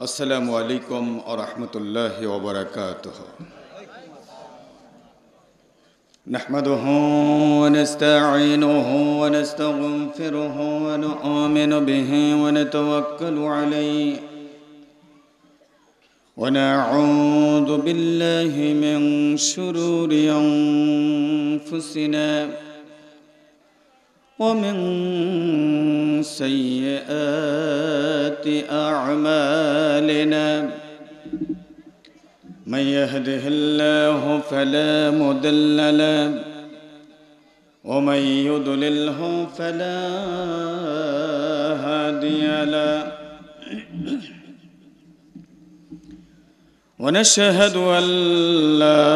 عليكم ورحمة الله وبركاته نحمده ونستعينه ونستغفره ونؤمن به ونتوكل عليه ونعوذ بالله من شرور أنفسنا ومن سيئات أعمالنا من يهده الله فلا مدل له ومن يضلله فلا هادي له ونشهد أن لا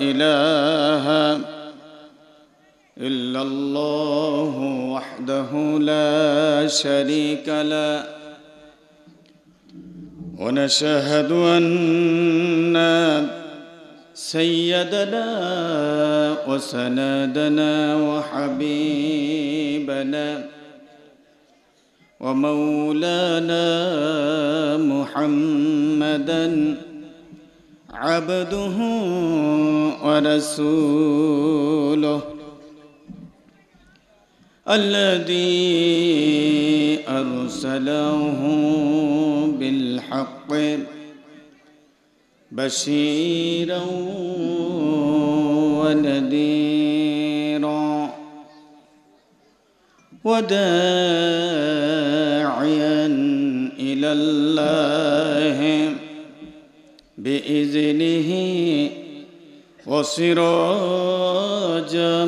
إله إلا الله وحده لا شريك له ونشهد أن سيدنا وسندنا وحبيبنا ومولانا محمدا عبده ورسوله الذي أرسله بالحق بشيرا ونذيرا وداعيا إلى الله بإذنه وصراجا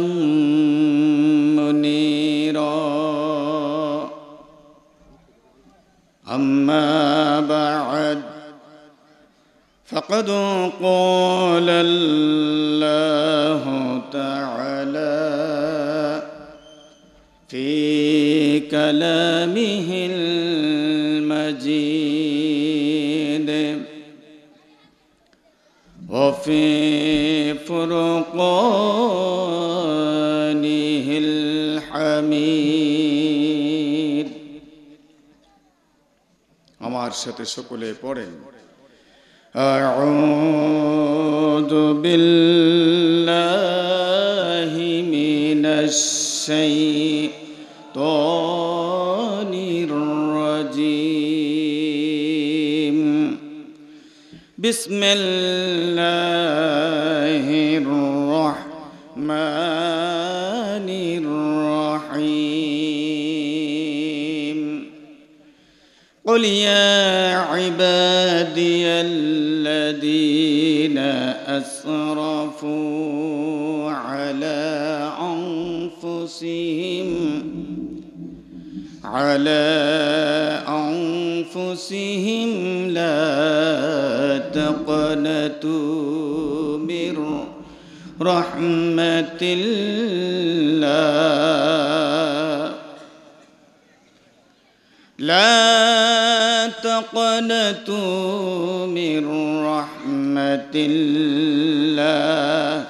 أما بعد فقد قال الله تعالى في كلامه المجيد وفي فرقان আমার সাথে সকলে পড়েন আউযু বিল্লাহি মিনাশ শাইতানির রাজীম বিসমিল্লাহির রহমান قل يا عبادي الذين اسرفوا على انفسهم على انفسهم لا تقنطوا من رحمه الله لا يقنطوا من رحمة الله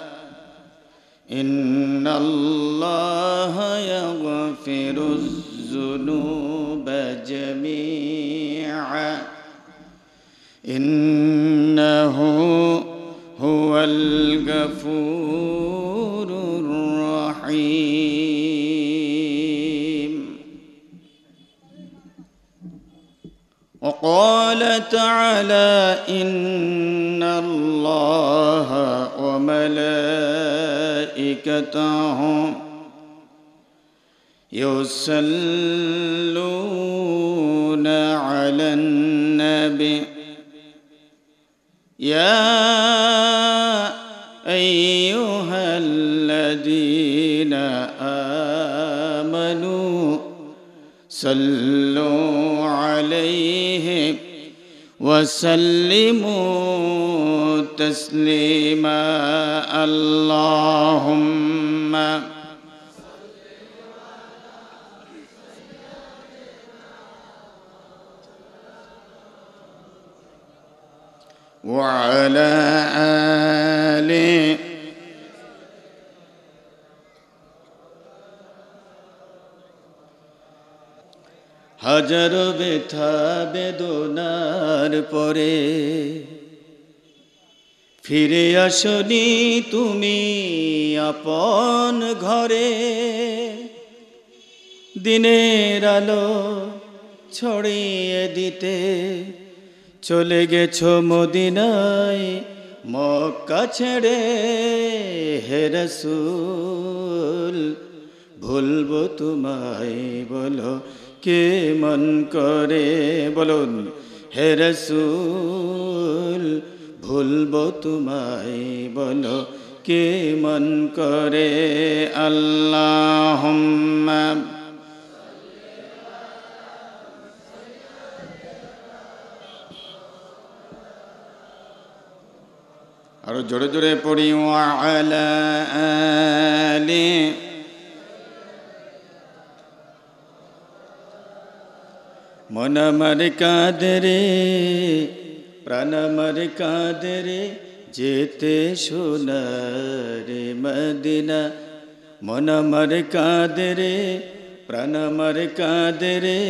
إن الله يغفر الذنوب جميعا إنه قال تعالى ان الله وملائكته يصلون على النبي يا ايها الذين امنوا صلوا عليه وسلموا تسليما اللهم وعلى آله হাজারো ব্যথা বেদনার পরে ফিরে আসনি তুমি আপন ঘরে দিনের আলো ছড়িয়ে দিতে চলে গেছো মদিনায় মক্কা ছেড়ে হেরসুল ভুলবো তোমায় বলো কে মন করে বলুন হে রসুল ভুলব তোমায় বল কে মন করে আল্লাহ আরো জোরে জোরে পড়ি আলা আলী মন আমার কাদরে প্রাণ আমার কাদরে যেতে সোনারে মদিনা মন আমার কাদরে প্রাণ কাদরে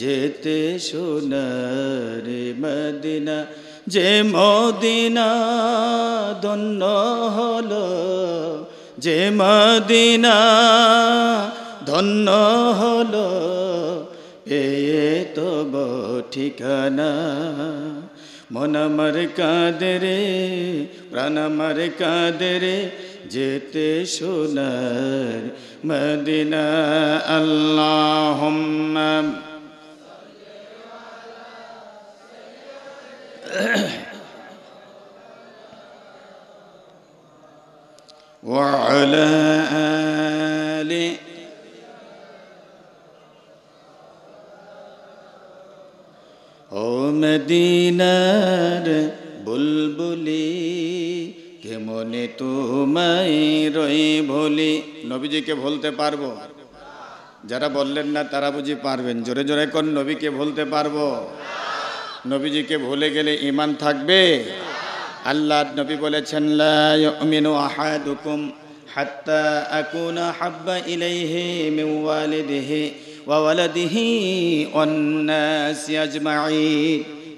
যেতে সোনারে মদিনা যে মদিনা ধন্য হল যে মদিনা ধন্য হলো এ তো ঠিকানা মন মর কাঁদে প্রাণ মর কাঁদে যেতে সোনার মদিনা আল্লাহ ওয়ালা ও মদিনার বুলবুলি কেমনে তোমায় রই ভুলি নবীজিকে ভুলতে পারবো যারা বললেন না তারা বুঝি পারবেন জোরে জোরে কোন নবীকে ভুলতে পারবো নবীজিকে ভুলে গেলে ইমান থাকবে আল্লাহ নবী বলেছেন লামিনু আহাদুকুম হাত্তা আকুনা হাব্বা ইলাইহি মিন ওয়ালাদিহি অন্যাস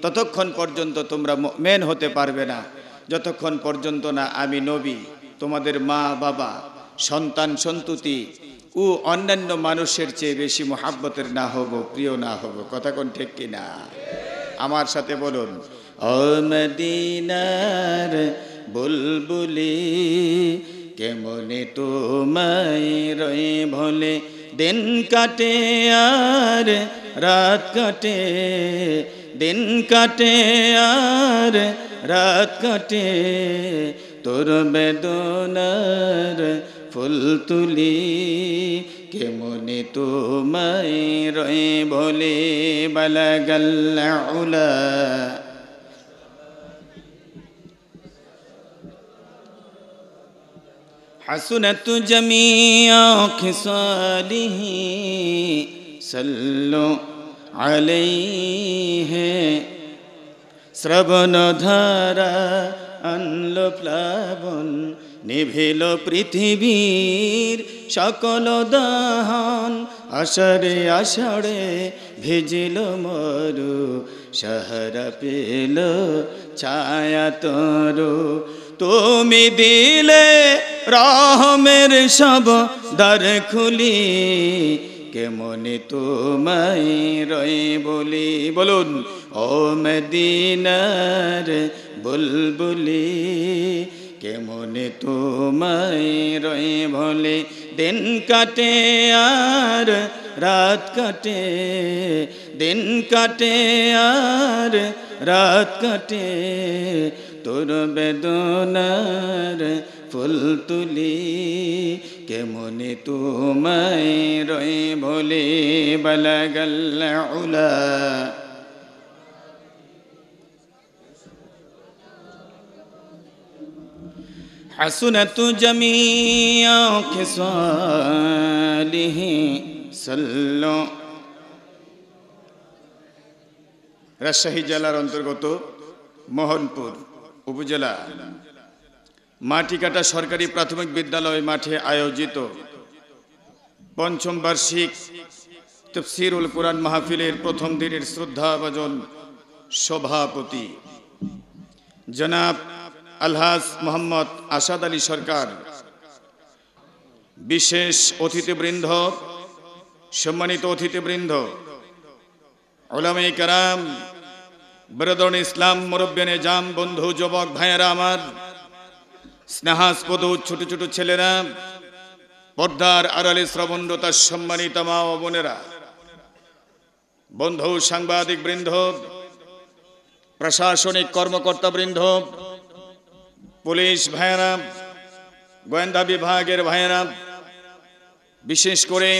ততক্ষণ পর্যন্ত তোমরা মেন হতে পারবে না যতক্ষণ পর্যন্ত না আমি নবী তোমাদের মা বাবা সন্তান সন্ততি ও অন্যান্য মানুষের চেয়ে বেশি মোহাব্বতের না হব প্রিয় না হব কথা কোন ঠিক কিনা আমার সাথে বলুন অমদিনার বুলবুলি কেমনে তোমায় রয়ে ভোলে দিন কাটে আর রাত কাটে দিন কাটে আর রাত কাটে তোর বেদনার ফুল তুলি তো তোমায় রয়ে বলে বালা গল্লা উলা حسنت جميع خصاله صلوا عليه শ্রবণ ধারা আনল প্লাবন নিভিল পৃথিবীর সকল দাহন আষাঢ়ে আষাঢ়ে ভিজিল মরু শহর পেল ছায়া তরু তুমি দিলে রহমের সব দর খুলি কেমনি তুমি রই বলি বলুন ও মদিনার বুলবুলি কেমনি তুমি রই বলি দিন কাটে আর রাত কাটে দিন কাটে আর রাত কাটে তোর বেদনার ফুল তুলি কেমনে তোমায় রয়ে ভোলে বলগল্লা হাসুন তু জমি خصاله সল্লো রাজশাহী জেলার অন্তর্গত মোহনপুর উপজেলা মাটি কাটা সরকারি প্রাথমিক বিদ্যালয় মাঠে আয়োজিত পঞ্চম বার্ষিক তফসিরুল কোরআন মাহফিলের প্রথম দিনের শ্রদ্ধাভাজন সভাপতি জনাব আলহাজ মোহাম্মদ আসাদ আলী সরকার বিশেষ অতিথিবৃন্দ সম্মানিত অতিথিবৃন্দ ওলামে কারাম বেরোদন ইসলাম মুরব্বেনে জাম বন্ধু যুবক ভাইয়েরা আমার স্নেহাস্পদ ছোট ছোট ছেলেরা পর্দার আড়ালে শ্রবণতার সম্মানিত মা ও বোনেরা বন্ধু সাংবাদিক বৃন্দ প্রশাসনিক কর্মকর্তা বৃন্দ পুলিশ ভাইয়েরা গোয়েন্দা বিভাগের ভাইয়েরা বিশেষ করে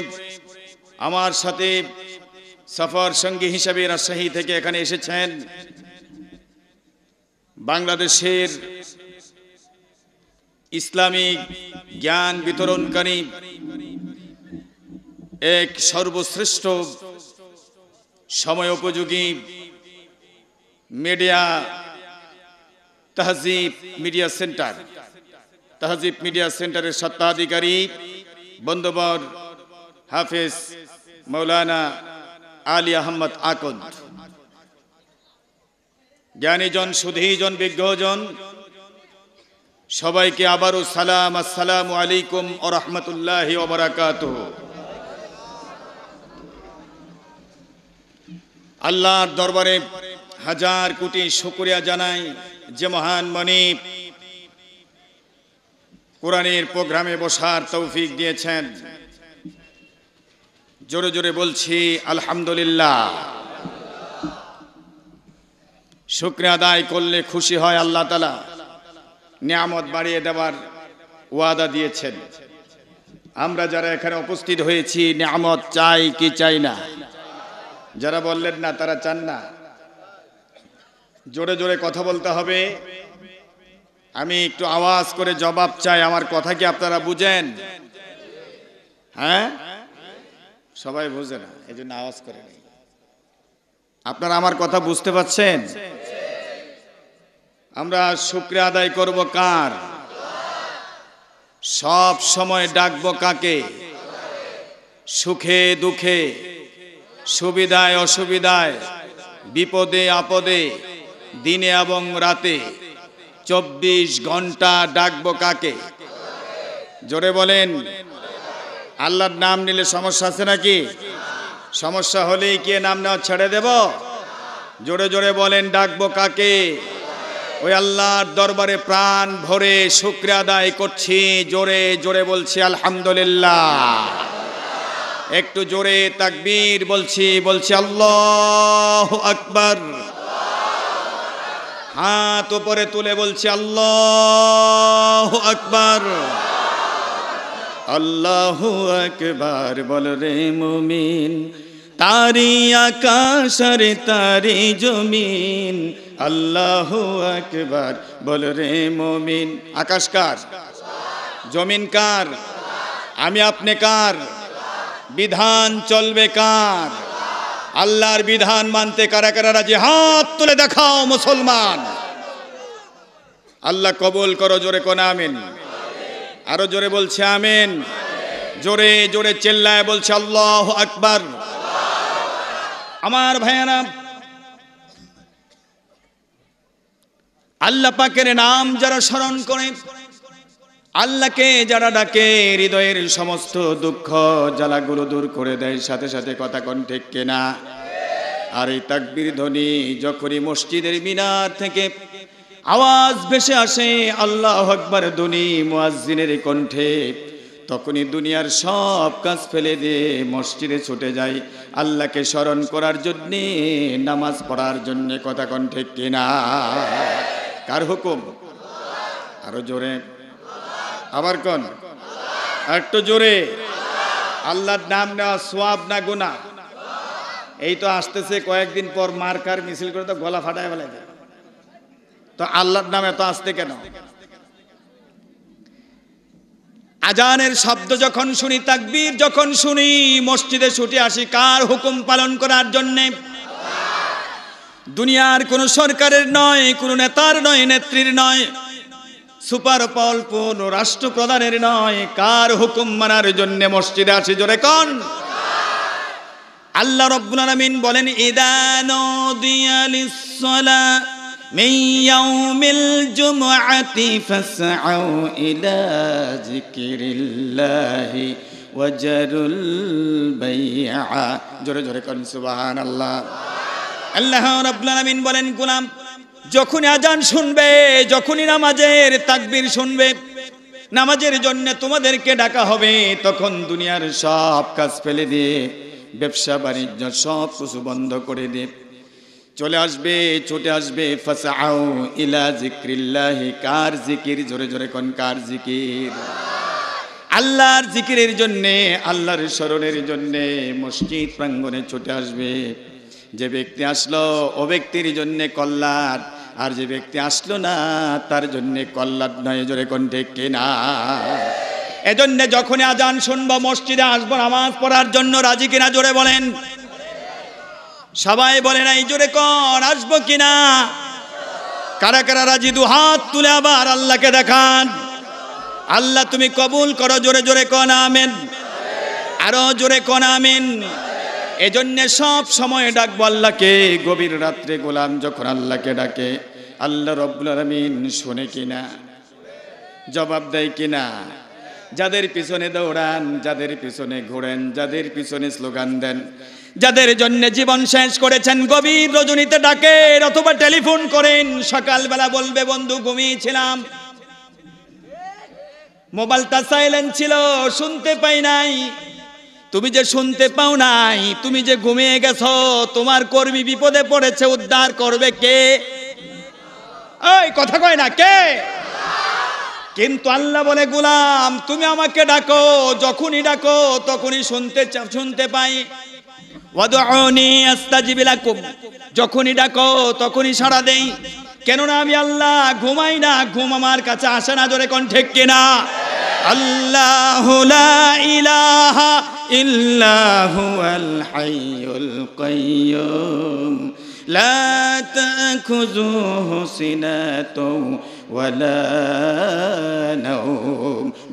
আমার সাথে সফর সঙ্গী হিসাবে রাজশাহী থেকে এখানে এসেছেন বাংলাদেশের ইসলামিক জ্ঞান বিতরণকারী এক সর্বশ্রেষ্ঠ সময় উপযোগী media Tahzib media center Tahzib media সেন্টারের সত্তাধিকারী বন্দবর হাফেজ মৌলানা আলী আহমদ আকদ জ্ঞানীজন সুধীজন বিজ্ঞজন সবাইকে আবারও সালাম আসসালাম আলাইকুম ও রহমতুল্লাহ ওবরাকাত আল্লাহর দরবারে হাজার কোটি শুকরিয়া জানাই যে মহান মনিপ কোরআনের প্রোগ্রামে বসার তৌফিক দিয়েছেন জোরে জোরে বলছি আলহামদুলিল্লাহ শুক্র আদায় করলে খুশি হয় আল্লাহ তালা নিয়ামত বাড়িয়ে দেওয়ার ওয়াদা দিয়েছেন আমরা যারা এখানে উপস্থিত হয়েছি নিয়ামত চাই কি চাই না যারা বললেন না তারা চান না জোরে জোরে কথা বলতে হবে আমি একটু আওয়াজ করে জবাব চাই আমার কথা কি আপনারা বুঝেন হ্যাঁ সবাই বোঝে না এই জন্য আওয়াজ করে নেই আপনারা আমার কথা বুঝতে পারছেন আমরা শুক্র আদায় করব কার সব সময় ডাকবো কাকে সুখে দুঃখে সুবিধায় অসুবিধায় বিপদে আপদে দিনে এবং রাতে চব্বিশ ঘন্টা ডাকবো কাকে জোরে বলেন আল্লাহর নাম নিলে সমস্যা আছে নাকি সমস্যা হলেই কে নাম নেওয়া ছেড়ে দেব জোরে জোরে বলেন ডাকবো কাকে ওই আল্লাহর দরবারে প্রাণ ভরে শুক্রিয়া আদায় করছি জোরে জোরে বলছি আলহামদুলিল্লাহ একটু জোরে তাকবীর বলছি বলছি আল্লাহ আকবার হাত উপরে তুলে বলছি আল্লাহ আকবার আল্লাহ একবার বল রে মুমিন তারি আকাশ রে তারি জমিন আল্লাহ একবার বল রে মুমিন আকাশ কার জমিন কার আমি আপনি কার বিধান চলবে কার আল্লাহর বিধান মানতে কারা কারা রাজি হাত তুলে দেখাও মুসলমান আল্লাহ কবুল করো জোরে কোন আমিন আরো জোরে বলছে আমেন জোরে জোরে চেল্লায় বলছে আল্লাহ আকবার আমার ভাইয়ারা আল্লাহ পাকের নাম যারা স্মরণ করে আল্লাহকে যারা ডাকে হৃদয়ের সমস্ত দুঃখ জ্বালাগুলো দূর করে দেয় সাথে সাথে কথা কন ঠিক কেনা আর এই তাকবির ধ্বনি যখনই মসজিদের মিনার থেকে আওয়াজ ভেসে আসে আল্লাহ আকবর দুনি মুয়াজ্জিনের কণ্ঠে তখনই দুনিয়ার সব কাজ ফেলে দিয়ে মসজিদে ছুটে যাই আল্লাহকে স্মরণ করার জন্যে নামাজ পড়ার জন্যে কথা কণ্ঠে কেনা কার হুকুম আরো জোরে আবার কন একটু জোরে আল্লাহর নাম নেওয়া সোয়াব না গুনা এই তো আসতেছে কয়েকদিন পর মার্কার মিছিল করে তো গলা ফাটায় ফেলে যায় তো আল্লাহর নামে তো আসতে কেন আজানের শব্দ যখন শুনি তাকবীর যখন শুনি মসজিদে ছুটে আসি কার হুকুম পালন করার জন্যে দুনিয়ার কোন সরকারের নয় কোন নেতার নয় নেত্রীর নয় সুপার পল কোন রাষ্ট্রপ্রধানের নয় কার হুকুম মানার জন্য মসজিদে আসি জোরে কন আল্লাহ রব্বুল আলামিন বলেন ইদানো দিয়ালিস من يوم الجمعة فاسعوا إلى ذكر الله وجروا البيع جرى جرى كن سبحان الله আল্লাহ রাব্বুল আমিন বলেন গোলাম যখনই আজান শুনবে যখনই নামাজের তাকবির শুনবে নামাজের জন্য তোমাদেরকে ডাকা হবে তখন দুনিয়ার সব কাজ ফেলে দিয়ে ব্যবসা বাণিজ্য সব কিছু বন্ধ করে দিয়ে চলে আসবে ছুটে আসবে ফাসাউ ইলা জিক্রিল্লাহি কার জিকির জোরে জোরে কোন কার জিকির আল্লাহর জিকিরের জন্যে আল্লাহর স্মরণের জন্যে মসজিদ প্রাঙ্গণে ছুটে আসবে যে ব্যক্তি আসলো ও ব্যক্তির জন্যে কল্যাণ আর যে ব্যক্তি আসলো না তার জন্যে কল্যাণ নয় জোরে কণ্ঠে কেনা এজন্যে যখনই আজান শুনবো মসজিদে আসবো নামাজ পড়ার জন্য রাজি কিনা জোরে বলেন সবাই বলে নাই জোরে কর আসবো কিনা কারা কারা রাজি দু হাত তুলে আবার আল্লাহকে দেখান আল্লাহ তুমি কবুল করো জোরে জোরে কন আমেন আরো জোরে কন আমেন এজন্য সব সময় ডাকবো আল্লাহকে গভীর রাত্রে গোলাম যখন আল্লাহকে ডাকে আল্লাহ রব্বুল আলমিন শোনে কিনা জবাব দেয় কিনা যাদের পিছনে দৌড়ান যাদের পিছনে ঘোরেন যাদের পিছনে স্লোগান দেন যাদের জন্য জীবন শেষ করেছেন গভীর রজনীতে ডাকে অথবা টেলিফোন করেন সকালবেলা বলবে বন্ধু ঘুমিয়েছিলাম মোবাইলটা সাইলেন্ট ছিল শুনতে পাই নাই তুমি যে শুনতে পাও নাই তুমি যে ঘুমিয়ে গেছ তোমার কর্মী বিপদে পড়েছে উদ্ধার করবে কে ওই কথা কয় না কে কিন্তু আল্লাহ বলে গুলাম তুমি আমাকে ডাকো যখনই ডাকো তখনই শুনতে শুনতে পাই যখনই ডাকো তখনই সাড়া দেই কেননা আমি আল্লাহ ঘুমাই না ঘুম আমার কাছে আসে না জোরে কোন ঠিক কিনা আল্লাহ ইলাহা ইল্লাহু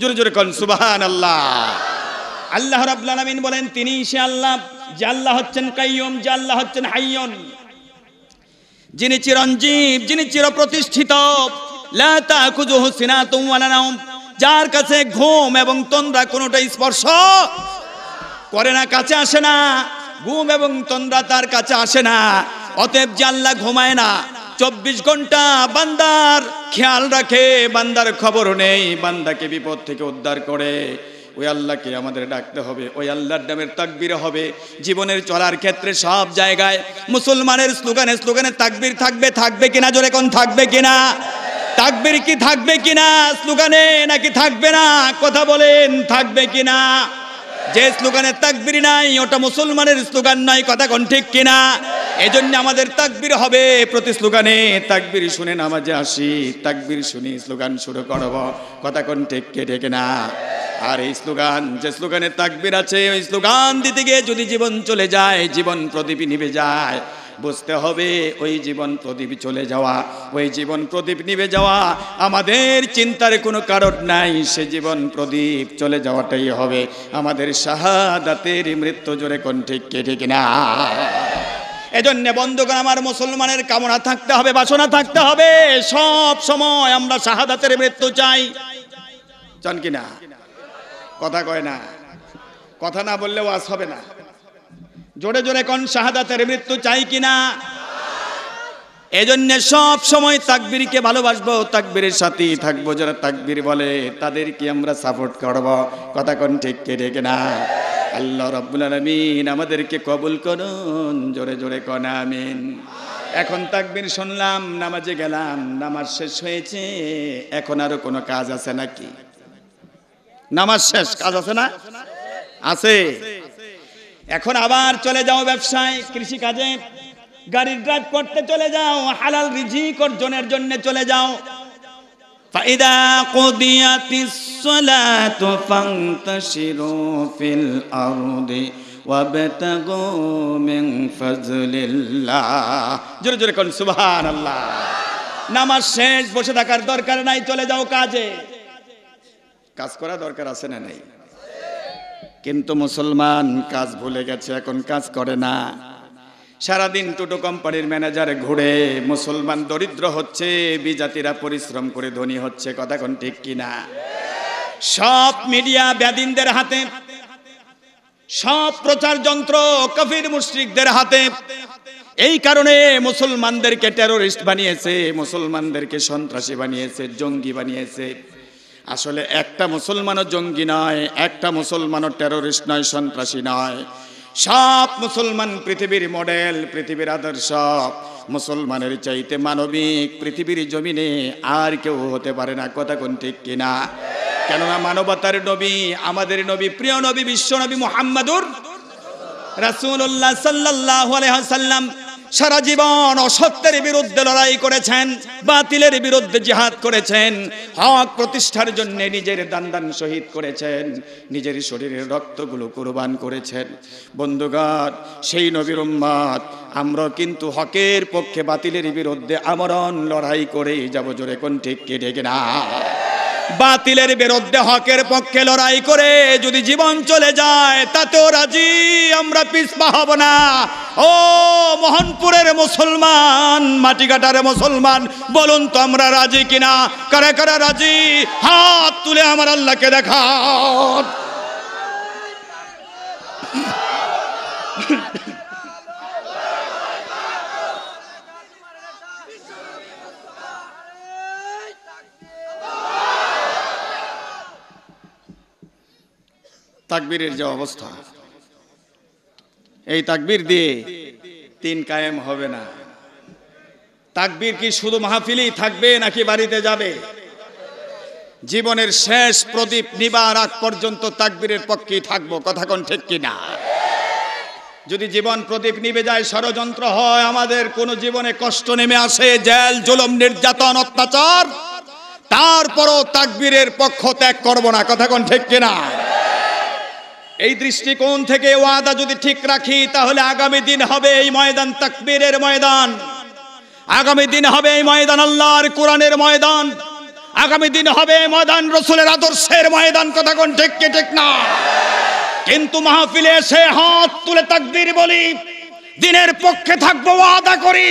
জোরে জোরে কন সুবহান আল্লাহ আল্লাহ রাব্বুল বলেন তিনি সে আল্লাহ জাল্লাহ হচ্ছেন কাইয়ম জাল্লাহ হচ্ছেন হাইয়ন যিনি চিরঞ্জীব যিনি চিরপ্রতিষ্ঠিত যার কাছে ঘুম এবং তন্দ্রা কোনোটাই স্পর্শ করে না কাছে আসে না ঘুম এবং তন্দ্রা তার কাছে আসে না অতএব যে ঘুমায় না চব্বিশ ঘন্টা বান্দার খেয়াল রাখে বান্দার খবর নেই বান্দাকে বিপদ থেকে উদ্ধার করে ওই আল্লাহকে আমাদের ডাকতে হবে ওই আল্লাহর নামের তাকবির হবে জীবনের চলার ক্ষেত্রে সব জায়গায় মুসলমানের স্লোগানে স্লোগানে তাকবির থাকবে থাকবে কিনা জোরে কোন থাকবে কিনা তাকবির কি থাকবে কিনা স্লোগানে নাকি থাকবে না কথা বলেন থাকবে কিনা যে স্লোগানে তাকবির নাই ওটা মুসলমানের স্লোগান নাই কথা কোন ঠিক কিনা এজন্য আমাদের তাকবির হবে প্রতি স্লোগানে তাকবির শুনে নামাজে আসি তাকবির শুনি স্লোগান শুরু করব কথা কোন ঠিক কে ঠিক না আর এই স্লোগান যে স্লোগানে তাকবির আছে ওই স্লোগান দিতে গিয়ে যদি জীবন চলে যায় জীবন প্রদীপী নিবে যায় বুঝতে হবে ওই জীবন প্রদীপ চলে যাওয়া ওই জীবন প্রদীপ নিবে যাওয়া আমাদের চিন্তার কোনো কারণ নাই সে জীবন প্রদীপ চলে যাওয়াটাই হবে আমাদের শাহাদাতের মৃত্যু জোরে কোন ঠিক কে ঠিক না এজন্য বন্ধুগণ আমার মুসলমানের কামনা থাকতে হবে বাসনা থাকতে হবে সব সময় আমরা শাহাদাতের মৃত্যু চাই চান কিনা কথা কয় না কথা না বললেও আজ হবে না জোরে জোরে কোন শাহাদাতের মৃত্যু চাই কিনা এজন্য সব সময় তাকবীরকে ভালোবাসবো তাকবীরের সাথেই থাকবো যারা তাকবীর বলে তাদেরকে আমরা সাপোর্ট করব কথা কোন ঠিক কেড়ে কিনা আল্লাহ রব্বুল আলমিন আমাদেরকে কবুল করুন জোরে জোরে কন আমিন এখন তাকবীর শুনলাম নামাজে গেলাম নামাজ শেষ হয়েছে এখন আরো কোনো কাজ আছে নাকি নামাজ শেষ কাজ আছে না আছে এখন আবার চলে যাও ব্যবসায় কৃষিকাজে গাড়ি ড্রাইভ করতে চলে যাও হালাল রিজিক অর্জনের জন্য চলে যাও فإذا قضيت الصلاة فانتشروا في الأرض وابتغوا من فضل الله جرى جرى كن سبحان الله নামাজ শেষ বসে থাকার দরকার নাই চলে যাও কাজে কাজ করা দরকার আছে না নাই কিন্তু মুসলমান কাজ ভুলে গেছে এখন কাজ করে না সারাদিন টুটো কোম্পানির ম্যানেজার ঘুরে মুসলমান দরিদ্র হচ্ছে বিজাতিরা পরিশ্রম করে ধনী হচ্ছে কথা কোন ঠিক কিনা সব মিডিয়া ব্যাদিনদের হাতে সব প্রচার যন্ত্র কফির মুশ্রিকদের হাতে এই কারণে মুসলমানদেরকে টেরোরিস্ট বানিয়েছে মুসলমানদেরকে সন্ত্রাসী বানিয়েছে জঙ্গি বানিয়েছে আসলে একটা মুসলমানও জঙ্গি নয় একটা মুসলমানও টেরোরিস্ট নয় সন্ত্রাসী নয় সব মুসলমান পৃথিবীর মডেল পৃথিবীর আদর্শ মুসলমানের চাইতে মানবিক পৃথিবীর জমিনে আর কেউ হতে পারে না কথা কোন ঠিক কিনা কেননা মানবতার নবী আমাদের নবী প্রিয় নবী বিশ্ব নবী মোহাম্মদুর রাসুল্লাহ সাল্লাহ সাল্লাম সারা জীবন অসত্যের বিরুদ্ধে লড়াই করেছেন বাতিলের বিরুদ্ধে জিহাদ করেছেন হক প্রতিষ্ঠার জন্য নিজের দান দান শহীদ করেছেন নিজের শরীরের রক্তগুলো কোরবান করেছেন বন্ধুগার সেই নবীর উম্মাদ আমরা কিন্তু হকের পক্ষে বাতিলের বিরুদ্ধে আমরণ লড়াই করেই যাব জোরে কোন ঠিক কে ডেকে না বাতিলের বিরুদ্ধে হকের পক্ষে লড়াই করে যদি জীবন চলে যায় তাতেও রাজি আমরা পিসপা হব না ও মোহনপুরের মুসলমান মাটিকাটার মুসলমান বলুন তো আমরা রাজি কিনা কারে কারে রাজি হাত তুলে আমার আল্লাহকে দেখাও তাকবীরের যে অবস্থা এই তাকবীর দিয়ে তিন কায়েম হবে না তাকবীর কি শুধু মাহফিলেই থাকবে নাকি বাড়িতে যাবে জীবনের শেষ প্রদীপ নিবার আগ পর্যন্ত তাকবীরের পক্ষে থাকবো কথা কোন ঠিক কিনা যদি জীবন প্রদীপ নিবে যায় ষড়যন্ত্র হয় আমাদের কোন জীবনে কষ্ট নেমে আসে জেল জুলম নির্যাতন অত্যাচার তারপরও তাকবীরের পক্ষ ত্যাগ করব না কথা কোন ঠিক কিনা এই দৃষ্টিকোণ থেকে ওয়াদা যদি ঠিক রাখি তাহলে আগামী দিন হবে এই ময়দান তাকবীরের ময়দান আগামী দিন হবে এই ময়দান আল্লাহর কোরআনের ময়দান আগামী দিন হবে ময়দান রসুলের আদর্শের ময়দান কথা কোন ঠিক কে ঠিক না কিন্তু মাহফিলে এসে হাত তুলে তাকবীর বলি দিনের পক্ষে থাকবো ওয়াদা করি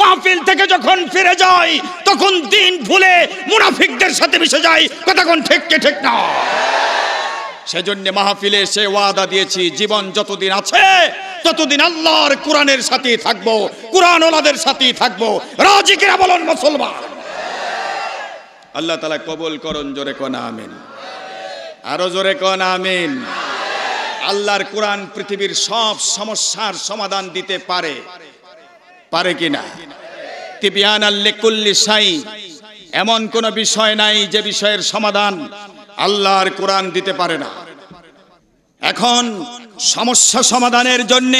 মাহফিল থেকে যখন ফিরে যাই তখন দিন ভুলে মুনাফিকদের সাথে মিশে যাই কথা কোন ঠিক কে ঠিক না সেজন্য মাহফিলে সে ওয়াদা দিয়েছি জীবন যতদিন আছে ততদিন আল্লাহর কোরআনের সাথেই থাকবো কোরআন ওলাদের সাথেই থাকবো রাজিকেরা বলুন মুসলমান আল্লাহ তালা কবল করন জোরে কন আমিন আরো জোরে কন আমিন আল্লাহর কোরআন পৃথিবীর সব সমস্যার সমাধান দিতে পারে পারে কিনা তিবিয়ান কুল্লি সাই এমন কোন বিষয় নাই যে বিষয়ের সমাধান আল্লাহর কোরআন দিতে পারে না এখন সমস্যা সমাধানের জন্য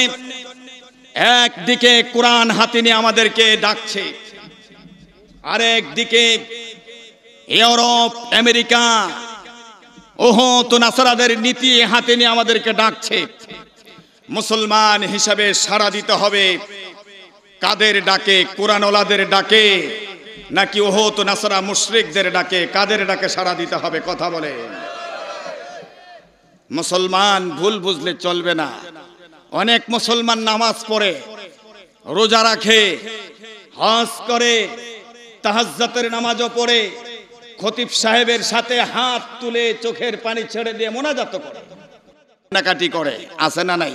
একদিকে কোরআন হাতে নিয়ে আমাদেরকে ডাকছে আরেকদিকে ইউরোপ আমেরিকা ওহো তো নাসারাদের নীতি হাতে নিয়ে আমাদেরকে ডাকছে মুসলমান হিসাবে সাড়া দিতে হবে কাদের ডাকে কোরআনওয়ালাদের ডাকে নাকি তো নাসারা মুশ্রিকদের ডাকে কাদের ডাকে সাড়া দিতে হবে কথা বলে মুসলমান ভুল বুঝলে চলবে না অনেক মুসলমান নামাজ পড়ে রোজা রাখে হজ করে তাহাজ্জাতের নামাজও পড়ে খতিব সাহেবের সাথে হাত তুলে চোখের পানি ছেড়ে দিয়ে মোনাজাত করে কাটি করে আছে না নাই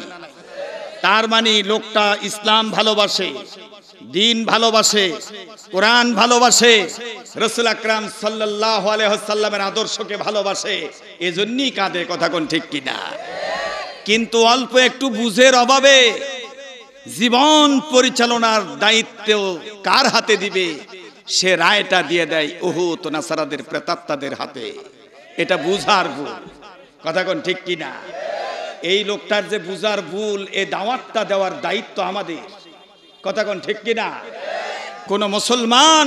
তার মানে লোকটা ইসলাম ভালোবাসে দিন ভালোবাসে কোরআন ভালোবাসে রসুল আকরাম সাল্লাহ আলহ্লামের আদর্শকে ভালোবাসে এজন্যই কাঁদে কথা কোন ঠিক কিনা কিন্তু অল্প একটু বুঝের অভাবে জীবন পরিচালনার দায়িত্ব কার হাতে দিবে সে রায়টা দিয়ে দেয় ওহো নাসারাদের প্রেতাত্মাদের হাতে এটা বুঝার ভুল কথা কোন ঠিক কিনা এই লোকটার যে বুঝার ভুল এ দাওয়াতটা দেওয়ার দায়িত্ব আমাদের কথা কোন ঠিক কিনা কোন মুসলমান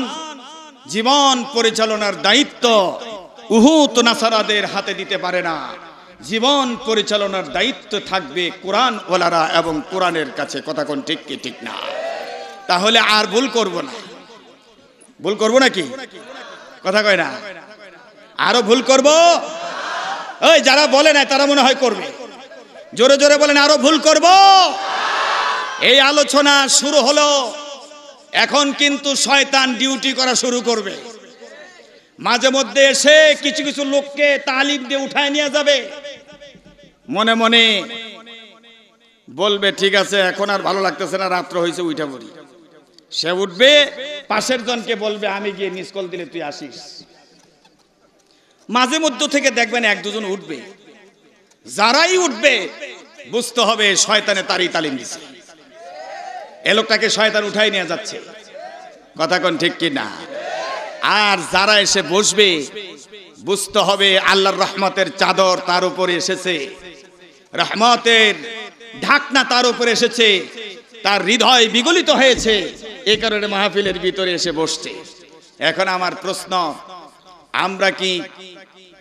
জীবন পরিচালনার দায়িত্ব উহুত নাসারাদের হাতে দিতে পারে না জীবন পরিচালনার দায়িত্ব থাকবে কোরআন ওলারা এবং কোরআনের কাছে কথা কোন ঠিক কি ঠিক না তাহলে আর ভুল করব না ভুল করব নাকি কথা কয় না আরো ভুল করব ওই যারা বলে না তারা মনে হয় করবে জোরে জোরে বলেন আরো ভুল করব এই আলোচনা শুরু হলো এখন কিন্তু শয়তান ডিউটি করা শুরু করবে মাঝে মধ্যে এসে কিছু কিছু লোককে তালিম দিয়ে উঠায় নিয়ে যাবে মনে মনে বলবে ঠিক আছে এখন আর ভালো লাগতেছে না রাত্র হয়েছে উঠা পড়ি সে উঠবে পাশের জনকে বলবে আমি গিয়ে মিস কল দিলে তুই আসিস মাঝে মধ্য থেকে দেখবেন এক দুজন উঠবে যারাই উঠবে বুঝতে হবে শয়তানে তারই তালিম দিছে এ লোকটাকে শয়তান উঠাই নিয়ে যাচ্ছে কথা কোন ঠিক কি না আর যারা এসে বসবে বুঝতে হবে আল্লাহর রহমতের চাদর তার উপরে এসেছে রহমতের ঢাকনা তার উপরে এসেছে তার হৃদয় বিগলিত হয়েছে এ কারণে মাহফিলের ভিতরে এসে বসছে এখন আমার প্রশ্ন আমরা কি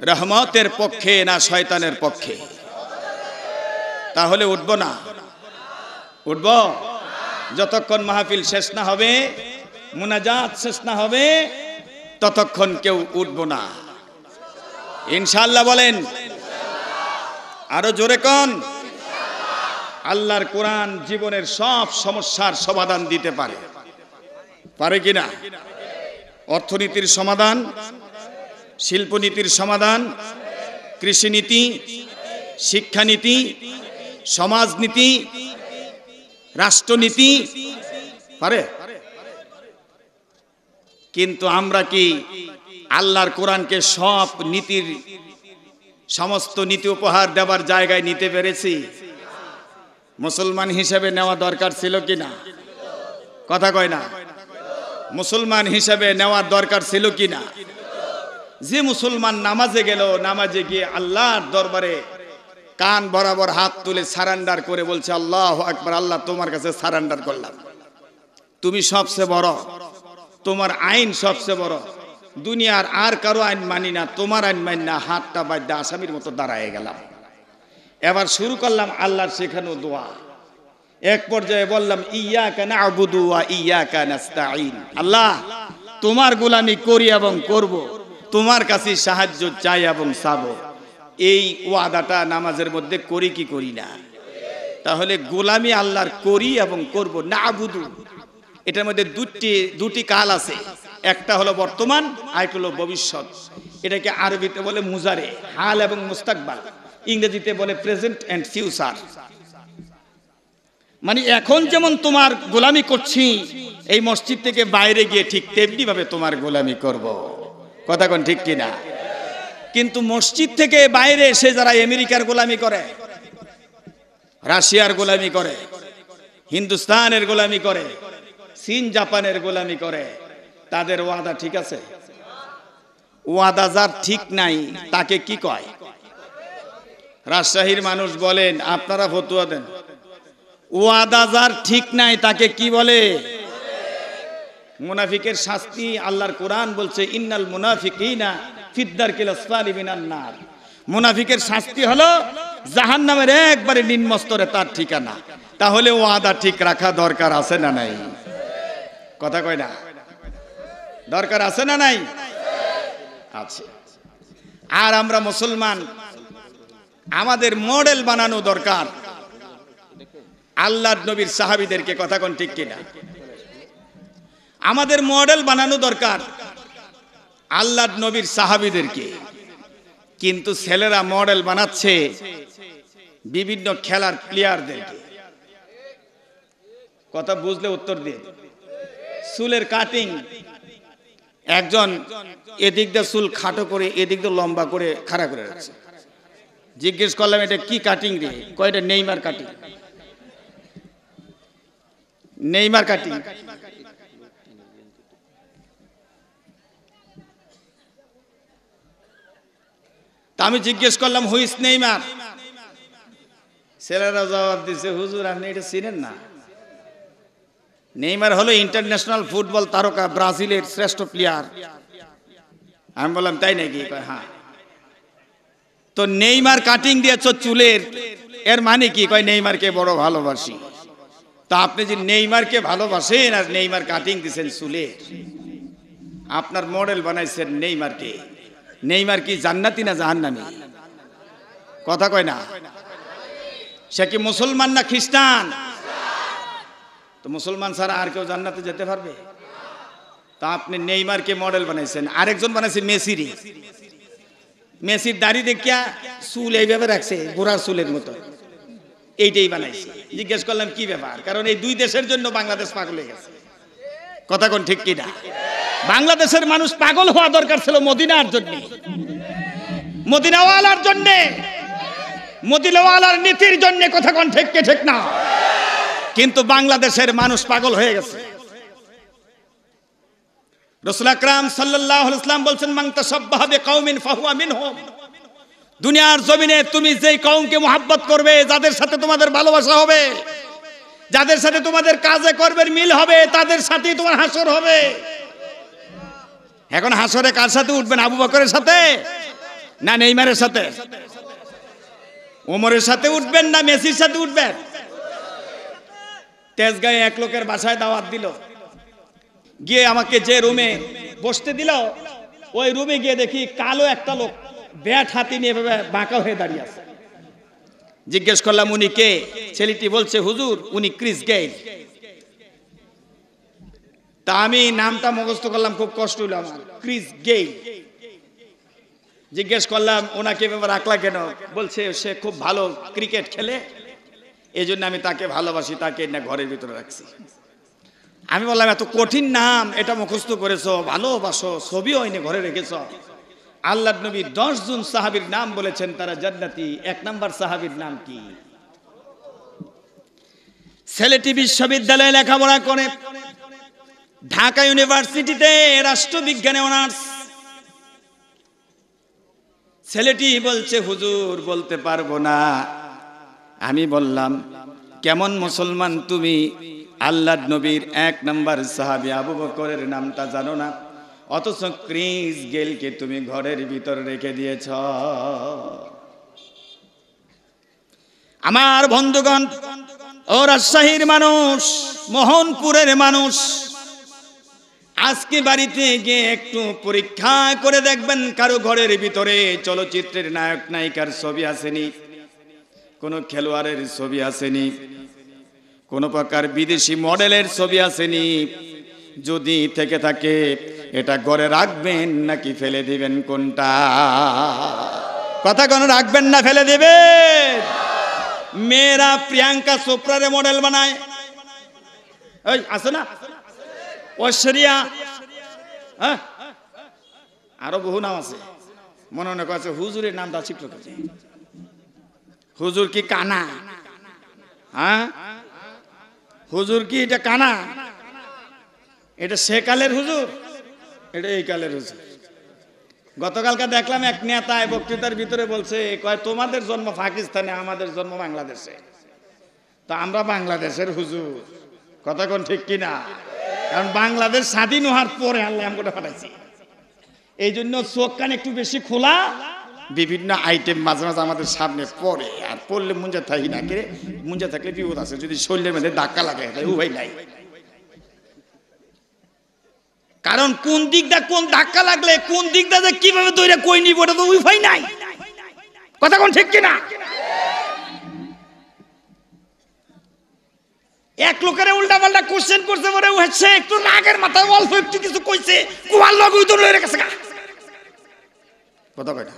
রহমতের পক্ষে না শয়তানের পক্ষে তাহলে উঠব না উঠব যতক্ষণ মাহফিল শেষ না হবে মুনাজাত শেষ না হবে ততক্ষণ কেউ উঠব না ইনশাল্লাহ বলেন আরো জোরে কন আল্লাহর কোরআন জীবনের সব সমস্যার সমাধান দিতে পারে পারে কিনা অর্থনীতির সমাধান শিল্পনীতির সমাধান কৃষিনীতি শিক্ষানীতি সমাজনীতি রাষ্ট্রনীতি পারে কিন্তু আমরা কি আল্লাহর কোরআনকে সব নীতির সমস্ত নীতি উপহার দেবার জায়গায় নিতে পেরেছি মুসলমান হিসেবে নেওয়া দরকার ছিল কি না কথা কয় না মুসলমান হিসেবে নেওয়ার দরকার ছিল কি না যে মুসলমান নামাজে গেল নামাজে গিয়ে আল্লাহর দরবারে কান বরাবর হাত তুলে সারান্ডার করে বলছে আল্লাহ একবার আল্লাহ তোমার কাছে সারান্ডার করলাম তুমি সবচেয়ে বড় তোমার আইন সবচেয়ে বড় দুনিয়ার আর কারো আইন মানি না তোমার আইন মানি না হাতটা বাদ্যা আসামির মতো দাঁড়ায় গেলাম এবার শুরু করলাম আল্লাহর শেখানো দোয়া এক পর্যায়ে বললাম ইয়া আবু দোয়া ইয়া কেন আল্লাহ তোমার গোলামি করি এবং করব তোমার কাছে সাহায্য চাই এবং সাবো এই ওয়াদাটা নামাজের মধ্যে করি কি করি না তাহলে গোলামি আল্লাহর করি এবং করব না আবুদু এটার মধ্যে দুটি দুটি কাল আছে একটা হলো বর্তমান আরেকটা হলো ভবিষ্যৎ এটাকে আরবিতে বলে মুজারে হাল এবং মুস্তাকবাল ইংরেজিতে বলে প্রেজেন্ট অ্যান্ড ফিউচার মানে এখন যেমন তোমার গোলামি করছি এই মসজিদ থেকে বাইরে গিয়ে ঠিক তেমনি ভাবে তোমার গোলামি করব কথা কোন ঠিক কিনা কিন্তু মসজিদ থেকে বাইরে এসে যারা আমেরিকার গোলামি করে রাশিয়ার গোলামি করে হিন্দুস্তানের গোলামি করে চীন জাপানের গোলামি করে তাদের ওয়াদা ঠিক আছে ওয়াদা যার ঠিক নাই তাকে কি কয় রাজশাহীর মানুষ বলেন আপনারা ফতুয়া দেন ওয়াদা যার ঠিক নাই তাকে কি বলে মুনাফিকের শাস্তি আল্লাহর কোরআন বলছে ইন্নাল মুনাফিক না ফিদ্দার কিল সালিমিনার নার মুনাফিকের শাস্তি হলো জাহান নামের একবারে নিম্নস্তরে তার ঠিকানা তাহলে আদা ঠিক রাখা দরকার আছে না নাই কথা কয় না দরকার আছে না নাই আছে আর আমরা মুসলমান আমাদের মডেল বানানো দরকার আল্লাহ নবীর সাহাবিদেরকে কথা কোন ঠিক কিনা আমাদের মডেল বানানো দরকার আল্লাহ নবীর সাহাবিদেরকে কিন্তু ছেলেরা মডেল বানাচ্ছে বিভিন্ন খেলার প্লেয়ারদেরকে কথা বুঝলে উত্তর দিয়ে চুলের কাটিং একজন এদিক দিয়ে চুল খাটো করে এদিক দিয়ে লম্বা করে খাড়া করে রাখছে জিজ্ঞেস করলাম এটা কি কাটিং রে কয়টা নেইমার কাটিং নেইমার কাটিং তা আমি জিজ্ঞেস করলাম হুইস নেইমার ছেলেরা জবাব দিছে হুজুর আপনি এটা চিনেন না নেইমার হলো ইন্টারন্যাশনাল ফুটবল তারকা ব্রাজিলের শ্রেষ্ঠ প্লেয়ার আমি বললাম তাই নাকি হ্যাঁ তো নেইমার কাটিং দিয়েছ চুলের এর মানে কি কয় নেইমারকে বড় ভালোবাসি তা আপনি যে নেইমারকে ভালোবাসেন আর নেইমার কাটিং দিয়েছেন চুলের আপনার মডেল বানাইছেন নেইমারকে নেইমার কি জান্নাতি না জাহান্নামি কথা কয় না সে কি মুসলমান না খ্রিস্টান তো মুসলমান ছাড়া আর কেউ জান্নাতে যেতে পারবে তা আপনি নেইমারকে মডেল বানাইছেন আরেকজন বানাইছে মেসিরি মেসির দাড়ি দেখিয়া চুল এইভাবে রাখছে গোড়ার চুলের মতো এইটাই বানাইছে জিজ্ঞেস করলাম কি ব্যাপার কারণ এই দুই দেশের জন্য বাংলাদেশ পাগল হয়ে গেছে কথা কোন ঠিক কিনা বাংলাদেশের মানুষ পাগল হওয়া দরকার ছিল মদিনার জন্য মদিনাওয়ালার জন্যে মদিনাওয়ালার নীতির জন্য কথা কোন ঠেককে ঠেক না কিন্তু বাংলাদেশের মানুষ পাগল হয়ে গেছে বলছেন মাংতা কৌমিন ফাহুয়া মিন হোম দুনিয়ার জমিনে তুমি যেই কৌমকে মোহাব্বত করবে যাদের সাথে তোমাদের ভালোবাসা হবে যাদের সাথে তোমাদের কাজে করবে মিল হবে তাদের সাথেই তোমার হাসর হবে এখন হাসরে কার সাথে উঠবেন আবু বকরের সাথে না নেইমারের সাথে ওমরের সাথে উঠবেন না মেসির সাথে উঠবেন তেজগাঁয়ে এক লোকের বাসায় দাওয়াত দিল গিয়ে আমাকে যে রুমে বসতে দিল ওই রুমে গিয়ে দেখি কালো একটা লোক ব্যাট হাতি নিয়ে এভাবে বাঁকা হয়ে দাঁড়িয়ে আছে জিজ্ঞেস করলাম উনি কে ছেলেটি বলছে হুজুর উনি ক্রিস গেইল তা আমি নামটা মুখস্থ করলাম খুব কষ্ট হলো আমার ক্রিস গেই জিজ্ঞেস করলাম ওনাকে ব্যাপার রাখলা কেন বলছে সে খুব ভালো ক্রিকেট খেলে এই জন্য আমি তাকে ভালোবাসি তাকে না ঘরের ভিতরে রাখছি আমি বললাম এত কঠিন নাম এটা মুখস্থ করেছ ভালোবাসো ছবি হয়নি ঘরে রেখেছ আল্লাহ নবী জন সাহাবির নাম বলেছেন তারা জান্নাতি এক নাম্বার সাহাবির নাম কি ছেলেটি বিশ্ববিদ্যালয়ে লেখাপড়া করে ঢাকা ইউনিভার্সিটিতে রাষ্ট্রবিজ্ঞানে অনার্স ছেলেটি বলছে হুজুর বলতে পারবো না আমি বললাম কেমন মুসলমান তুমি আল্লাহ নবীর এক নম্বর সাহাবি আবু বকরের নামটা জানো না অথচ ক্রিস গেলকে তুমি ঘরের ভিতর রেখে দিয়েছ আমার বন্ধুগণ ও রাজশাহীর মানুষ মোহনপুরের মানুষ আজকে বাড়িতে গিয়ে একটু পরীক্ষা করে দেখবেন কারো ঘরের ভিতরে চলচ্চিত্রের নায়ক নায়িকার ছবি আসেনি কোনো খেলোয়াড়ের ছবি আসেনি কোনো প্রকার বিদেশি মডেলের ছবি আসেনি যদি থেকে থাকে এটা ঘরে রাখবেন নাকি ফেলে দিবেন কোনটা কথা কোনো রাখবেন না ফেলে দেবেন মেয়েরা প্রিয়াঙ্কা চোপড়ারে মডেল বানায় ওই আসো না ঐশ্বরিয়া হ্যাঁ আরো বহু নাম আছে মনে মনে করছে হুজুরের নাম দাসি করছে হুজুর কি কানা হ্যাঁ হুজুর কি এটা কানা এটা সে কালের হুজুর এটা এই কালের হুজুর গতকালকে দেখলাম এক নেতা বক্তৃতার ভিতরে বলছে কয় তোমাদের জন্ম পাকিস্তানে আমাদের জন্ম বাংলাদেশে তা আমরা বাংলাদেশের হুজুর কথা কোন ঠিক কিনা কারণ বাংলাদেশ স্বাধীন হওয়ার পরে আল্লাহ আমগোটা পাঠাইছে এই জন্য চোখ কান একটু বেশি খোলা বিভিন্ন আইটেম মাঝে মাঝে আমাদের সামনে পড়ে আর পড়লে মুঞ্জা থাকি না কে মুঞ্জা থাকলে বিপদ আছে যদি শরীরের মধ্যে ধাক্কা লাগে উভয় নাই কারণ কোন দিকটা কোন ধাক্কা লাগলে কোন দিকটা যে কিভাবে তৈরি কই নিব ওটা তো উভয় নাই কথা কোন ঠিক কিনা এক লোকের উল্টা পাল্টা কোশ্চেন করছে পরে হচ্ছে একটু নাগের মাথায় অল্প একটু কিছু কইছে কুয়ার লোক উইতো লই রেখেছে গা কথা কয়টা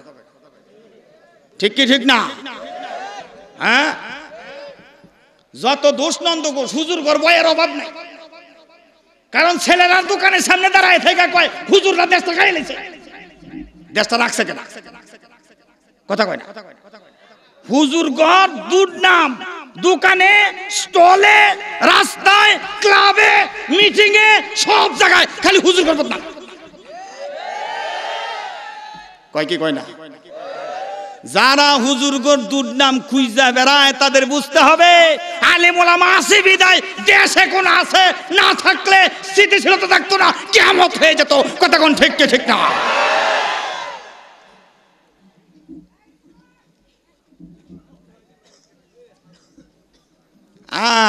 ঠিক কি ঠিক না হ্যাঁ যত দোষ নন্দ ঘোষ হুজুর ঘর বয়ের অভাব নাই কারণ ছেলেরা দোকানের সামনে দাঁড়ায় থেকে কয় হুজুররা দেশটা খাই লেছে দেশটা রাখছে কেন কথা কয় না হুজুর ঘর দুধ নাম দোকানে স্টলে রাস্তায় ক্লাবে মিটিংয়ে সব জায়গায় খালি হুজুর করবো না কয় কি কয় না যারা হুজুরগর দুর্নাম খুঁজা বেড়ায় তাদের বুঝতে হবে আলিমোলামা বিদায় দেশে কোন আছে না থাকলে স্থিতিশীলতা থাকতো না কেমন হয়ে যেত কথা কোন ঠিক ঠিক না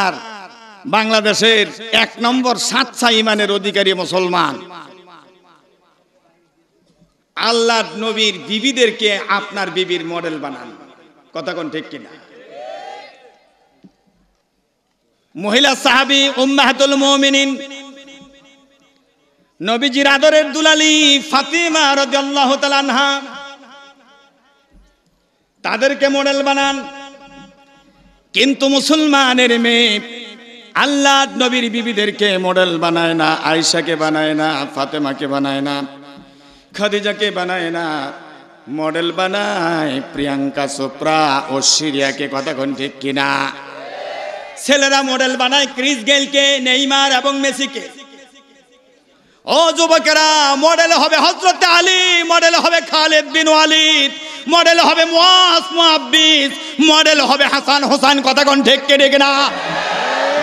আর বাংলাদেশের এক নম্বর সাতসা ইমানের অধিকারী মুসলমান আল্লাহ নবীর বিবিদেরকে আপনার বিবির মডেল বানান কথা কোন ঠিক কিনা মহিলা সাহাবি উম্মাহাতুল মুমিনিন নবীজির আদরের দুলালি ফাতিমা রাদিয়াল্লাহু তাআলা আনহা তাদেরকে মডেল বানান কিন্তু মুসলমানের মেয়ে আল্লাহ নবীর বিবিদেরকে মডেল বানায় না আয়সাকে বানায় না ফাতেমাকে বানায় না খাদিজাকে বানায় না মডেল বানায় প্রিয়াঙ্কা চোপড়া ও সিরিয়াকে কথা কন ঠিক কিনা ছেলেরা মডেল বানায় ক্রিস গেলকে নেইমার এবং মেসিকে ও যুবকেরা মডেল হবে হজরত আলী মডেল হবে খালেদ বিন ওয়ালিদ মডেল হবে মাস মোয়াব্বিস মডেল হবে হাসান হোসান কথা কোন ঠিক কে না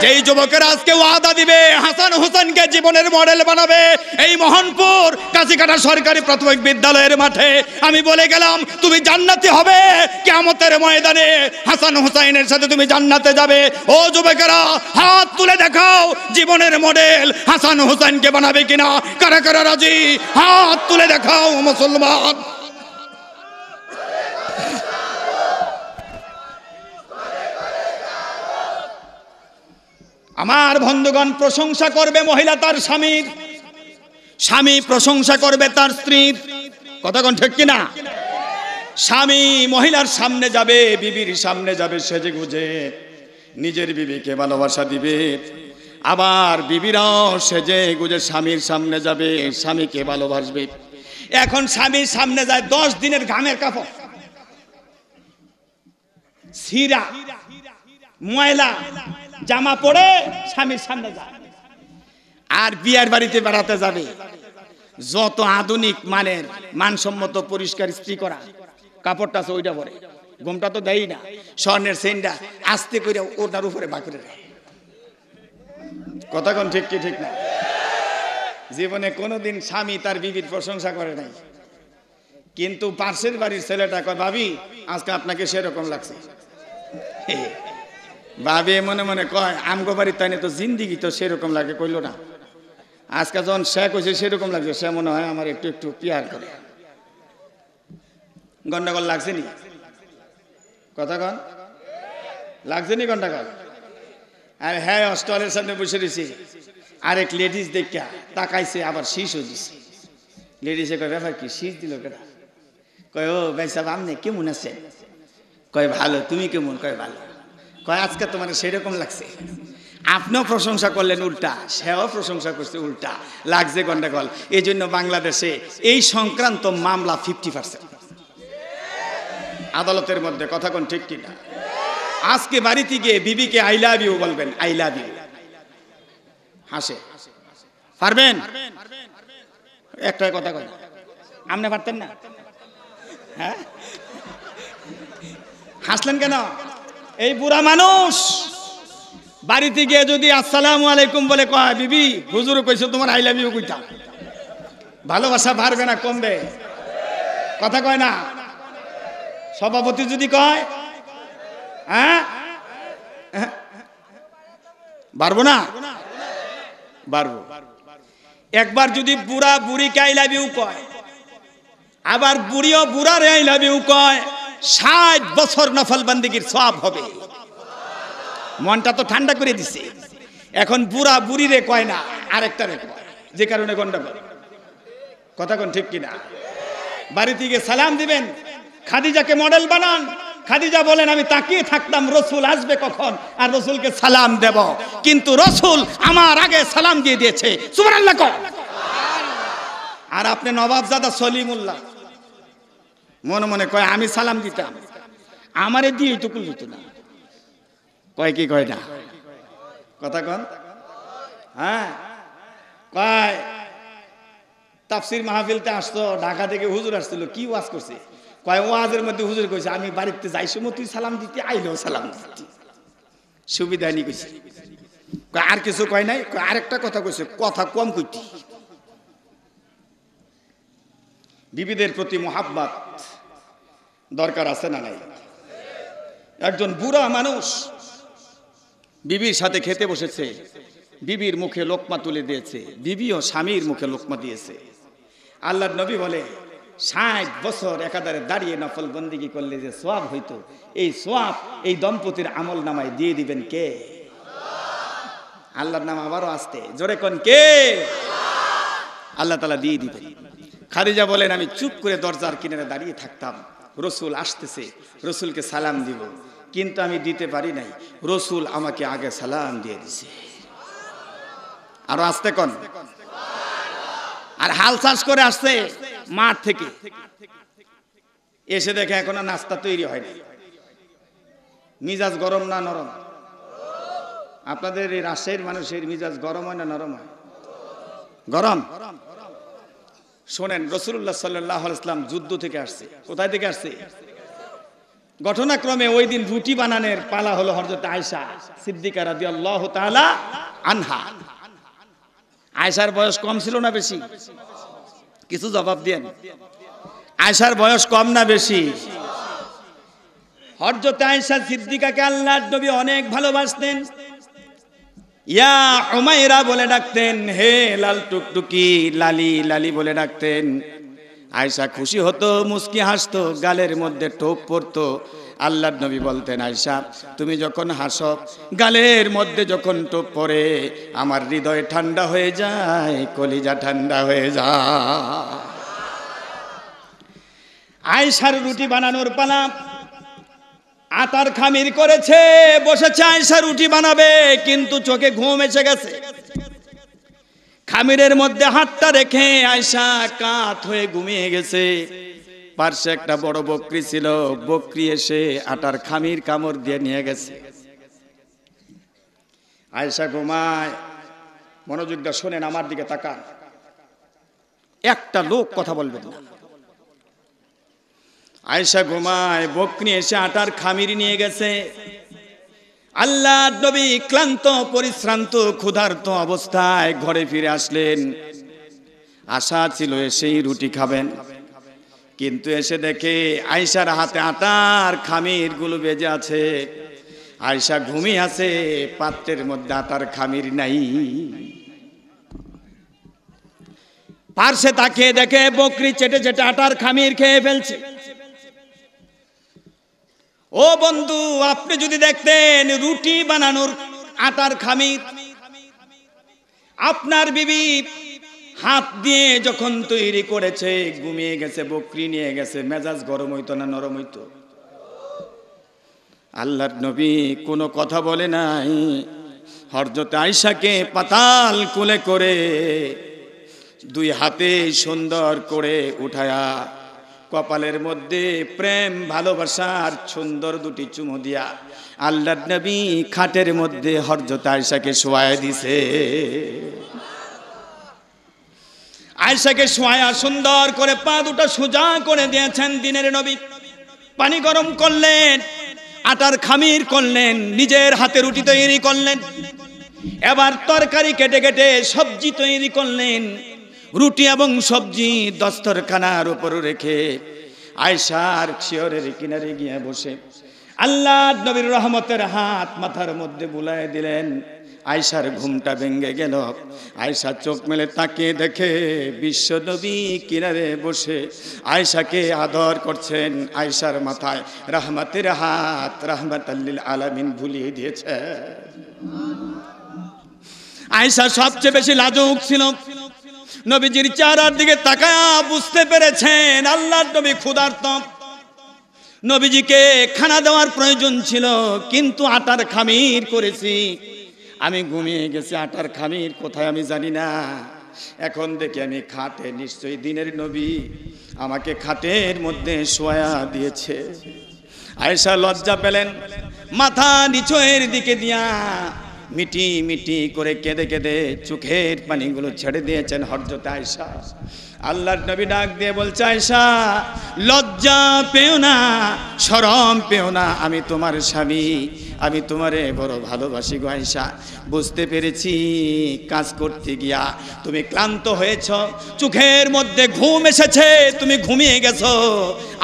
যেই যুবকের আজকে ওয়াদা দিবে হাসান হোসেনকে জীবনের মডেল বানাবে এই মোহনপুর কাশিকাটা সরকারি প্রাথমিক বিদ্যালয়ের মাঠে আমি বলে গেলাম তুমি জান্নাতি হবে কেমতের ময়দানে হাসান হোসাইনের সাথে তুমি জান্নাতে যাবে ও যুবকেরা হাত তুলে দেখাও জীবনের মডেল হাসান হোসেনকে বানাবে কিনা কারা কারা রাজি হাত তুলে দেখাও মুসলমান আমার বন্ধুগণ প্রশংসা করবে মহিলা তার স্বামীর স্বামী প্রশংসা করবে তার স্ত্রীর কথাগণ ঠিক কিনা স্বামী মহিলার সামনে যাবে বিবির সামনে যাবে সেজে গুজে নিজের বিবিকে ভালোবাসা দিবে আবার বিবিরাও সেজে গুজে স্বামীর সামনে যাবে স্বামীকে ভালোবাসবে এখন স্বামীর সামনে যায় দশ দিনের ঘামের কাপড় সিরা ময়লা জামা পরে স্বামীর সামনে যায় আর বিয়ার বাড়িতে বেড়াতে যাবে যত আধুনিক মানের মানসম্মত পরিষ্কার স্ত্রী করা কাপড়টা আছে ওইটা পরে ঘুমটা তো দেয় না স্বর্ণের সেনটা আস্তে করে ওটার উপরে বাঁকুড়ে দেয় কথা কোন ঠিক কি ঠিক না জীবনে কোনোদিন স্বামী তার বিবির প্রশংসা করে নাই কিন্তু পার্শ্বের বাড়ির ছেলেটা কয় ভাবি আজকে আপনাকে সেরকম লাগছে বাবে মনে মনে কয় আমগো বাড়ি তাই তো জিন্দিগি তো সেরকম লাগে কইল না আজকে যখন সে কইছে সেরকম লাগছে সে মনে হয় আমার একটু একটু পিয়ার করে গন্ডগোল লাগছে নি কথা কন লাগছে নি গন্ডগোল আর হ্যাঁ অস্টলের সামনে বসে রয়েছি আরেক লেডিস দেখা তাকাইছে আবার হয়ে দিছে লেডিসে কয় ব্যাপার কি শীষ দিল কেটা কয় ও ভাই সাহেব আপনি কেমন আছে কয় ভালো তুমি কেমন কয় ভালো কয় আজকে তোমার মানে সেরকম লাগছে আপনিও প্রশংসা করলেন উল্টা সেও প্রশংসা করছে উল্টা লাগছে গন্ডগোল এই জন্য বাংলাদেশে এই সংক্রান্ত মামলা ফিফটি পার্সেন্ট আদালতের মধ্যে কথা কোন ঠিক কিনা আজকে বাড়িতে গিয়ে বিবিকে আই লাভ ইউ বলবেন আই লাভ ইউ হাসে পারবেন একটাই কথা কয় আপনি পারতেন না হ্যাঁ হাসলেন কেন এই বুড়া মানুষ বাড়িতে গিয়ে যদি আসসালাম আলাইকুম বলে কয় বিবি হুজুর কইছো তোমার আইলা বিবি কইটা কইতা ভালোবাসা বাড়বে না কমবে কথা কয় না সভাপতি যদি কয় হ্যাঁ পারবো না বাড়বো একবার যদি বুড়া বুড়িকে আই লাভ কয় আবার বুড়িও বুড়ারে আই বিউ কয় ষাট বছর নফল বান্দিগির সব হবে মনটা তো ঠান্ডা করে দিছে এখন বুড়া বুড়ি রে কয় না আরেকটা রে যে কারণে গন্ডগোল কথা কোন ঠিক কিনা বাড়িতে গিয়ে সালাম দিবেন খাদিজাকে মডেল বানান খাদিজা বলেন আমি তাকিয়ে থাকতাম রসুল আসবে কখন আর রসুলকে সালাম দেব কিন্তু রসুল আমার আগে সালাম দিয়ে দিয়েছে আর আপনি নবাবজাদা সলিমুল্লাহ মনে মনে কয় আমি সালাম দিতাম আমারে দিয়ে এইটুকু দিত না কয় কি কয় না কথা কন হ্যাঁ কয় তাফসির মাহফিলতে আসতো ঢাকা থেকে হুজুর আসছিল কি ওয়াজ করছে কয় ওয়াজের মধ্যে হুজুর কইছে আমি বাড়িতে যাই সময় তুই সালাম দিতে আইলেও সালাম দিতে সুবিধা নি কইছে আর কিছু কয় নাই আরেকটা কথা কইছে কথা কম কইতি বিবিদের প্রতি মোহাব্বাত দরকার আছে না নাই একজন বুড়া মানুষ বিবির সাথে খেতে বসেছে বিবির মুখে লোকমা তুলে দিয়েছে বিবিও স্বামীর মুখে লোকমা দিয়েছে আল্লাহ নবী বলে ষাট বছর একাধারে দাঁড়িয়ে নফল বন্দিগি করলে যে সোয়াব হইতো এই সোয়াব এই দম্পতির আমল নামায় দিয়ে দিবেন কে আল্লাহর নাম আবারও আসতে জোরে কন কে আল্লাহ তালা দিয়ে দিবেন খারিজা বলেন আমি চুপ করে দরজার কিনারে দাঁড়িয়ে থাকতাম রসুল আসতেছে রসুলকে সালাম দিব কিন্তু আমি দিতে পারি নাই রসুল আমাকে আগে সালাম দিয়ে দিছে আরো আসতে কন আর হাল চাষ করে আসছে মাঠ থেকে এসে দেখে এখনো নাস্তা তৈরি হয় না মিজাজ গরম না নরম আপনাদের এই রাজশাহীর মানুষের মিজাজ গরম হয় না নরম হয় গরম শোনেন রসুল্লাহ সাল্লাম ইসলাম যুদ্ধ থেকে আসছে কোথায় থেকে আসছে ঘটনাক্রমে ওই দিন রুটি বানানের পালা হলো হরজত আয়সা সিদ্দিকা রাজি আল্লাহ আনহা আয়সার বয়স কম ছিল না বেশি কিছু জবাব দিয়েন আয়সার বয়স কম না বেশি হরজত আয়সা সিদ্দিকাকে আল্লাহ নবী অনেক ভালোবাসতেন ইয়া উমাইরা বলে ডাকতেন হে লাল টুকটুকি লালি লালি বলে ডাকতেন আয়সা খুশি হতো মুসকি হাসতো গালের মধ্যে টোপ পড়ত আল্লাহ নবী বলতেন আয়সা তুমি যখন হাসো গালের মধ্যে যখন টোপ পড়ে আমার হৃদয় ঠান্ডা হয়ে যায় কলিজা ঠান্ডা হয়ে যায় আয়সার রুটি বানানোর পালা আতার খামির করেছে বসেছে আয়সা রুটি বানাবে কিন্তু চোখে ঘুম এসে গেছে খামিরের মধ্যে হাতটা রেখে আয়সা কাত হয়ে ঘুমিয়ে গেছে পার্শ্বে একটা বড় বকরি ছিল বকরি এসে আটার খামির কামড় দিয়ে নিয়ে গেছে আয়সা ঘুমায় মনোযোগটা শোনেন আমার দিকে তাকান একটা লোক কথা বলবেন না আয়সা ঘুমায় বকরি এসে আটার খামির নিয়ে গেছে আল্লাহ নবী ক্লান্ত পরিশ্রান্ত ক্ষুধার্ত অবস্থায় ঘরে ফিরে আসলেন আশা ছিল এসেই রুটি খাবেন কিন্তু এসে দেখে আয়সার হাতে আটার খামির গুলো বেজে আছে আয়সা ঘুমিয়ে আছে পাত্রের মধ্যে আটার খামির নাই পার্শ্বে তাকে দেখে বকরি চেটে চেটে আটার খামির খেয়ে ফেলছে ও বন্ধু আপনি যদি দেখতেন রুটি বানানোর আটার খামির আপনার বিবি হাত দিয়ে যখন তৈরি করেছে ঘুমিয়ে গেছে বকরি নিয়ে গেছে মেজাজ গরম হইতো না নরম হইতো আল্লাহর নবী কোনো কথা বলে নাই হরজত আয়সাকে পাতাল কোলে করে দুই হাতে সুন্দর করে উঠায়া কপালের মধ্যে প্রেম ভালোবাসার সুন্দর দুটি চুমু দিয়া আল্লাহ নবী খাটের মধ্যে হরজত আয়সাকে শোয়ায় দিছে আয়সাকে শোয়া সুন্দর করে পা দুটো সোজা করে দিয়েছেন দিনের নবী পানি গরম করলেন আটার খামির করলেন নিজের হাতে রুটি তৈরি করলেন এবার তরকারি কেটে কেটে সবজি তৈরি করলেন রুটি এবং সবজি দস্তরখানার উপর রেখে আয়সার শিওরের কিনারে গিয়ে বসে আল্লাহ নবীর রহমতের হাত মাথার মধ্যে বুলায় দিলেন আয়সার ঘুমটা ভেঙে গেল আয়সা চোখ মেলে তাকে দেখে বিশ্ব নবী কিনারে বসে আয়সাকে আদর করছেন আয়সার মাথায় রহমতের হাত রহমত আল্লিল আলামিন ভুলিয়ে দিয়েছে আয়সা সবচেয়ে বেশি লাজুক ছিল নবীজির চারার দিকে তাকায়া বুঝতে পেরেছেন আল্লাহর নবী ক্ষুধার্ত নবীজিকে খানা দেওয়ার প্রয়োজন ছিল কিন্তু আটার খামির করেছি আমি ঘুমিয়ে গেছি আটার খামির কোথায় আমি জানি না এখন দেখি আমি খাটে নিশ্চয়ই দিনের নবী আমাকে খাটের মধ্যে শোয়া দিয়েছে আয়সা লজ্জা পেলেন মাথা নিচয়ের দিকে দিয়া মিটি মিটি করে কেঁদে কেঁদে চোখের পানিগুলো ছেড়ে দিয়েছেন হরজত আয়সা আল্লাহর নবী ডাক দিয়ে বলছে আয়সা লজ্জা পেও না সরম পেও না আমি তোমার স্বামী আমি তোমারে বড় ভালোবাসি গো আয়সা বুঝতে পেরেছি কাজ করতে গিয়া তুমি ক্লান্ত হয়েছ চোখের মধ্যে ঘুম এসেছে তুমি ঘুমিয়ে গেছো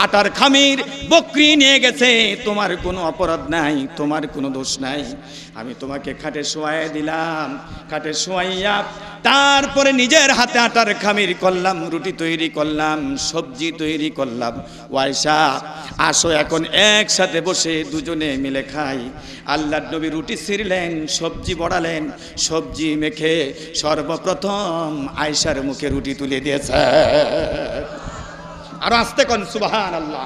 আটার খামির বকরি নিয়ে গেছে তোমার কোনো অপরাধ নাই তোমার কোনো দোষ নাই আমি তোমাকে খাটে শোয়াই দিলাম খাটে শোয়াইয়া তারপরে নিজের হাতে আটার খামির করলাম রুটি তৈরি করলাম সবজি তৈরি করলাম ওয়াইশা আসো এখন একসাথে বসে দুজনে মিলে খাই আল্লাহ নবী রুটি ছিঁড়লেন সবজি বড়ালেন সবজি মেখে সর্বপ্রথম আয়সার মুখে রুটি তুলে দিয়েছে আর আসতে কন সুবাহান আল্লাহ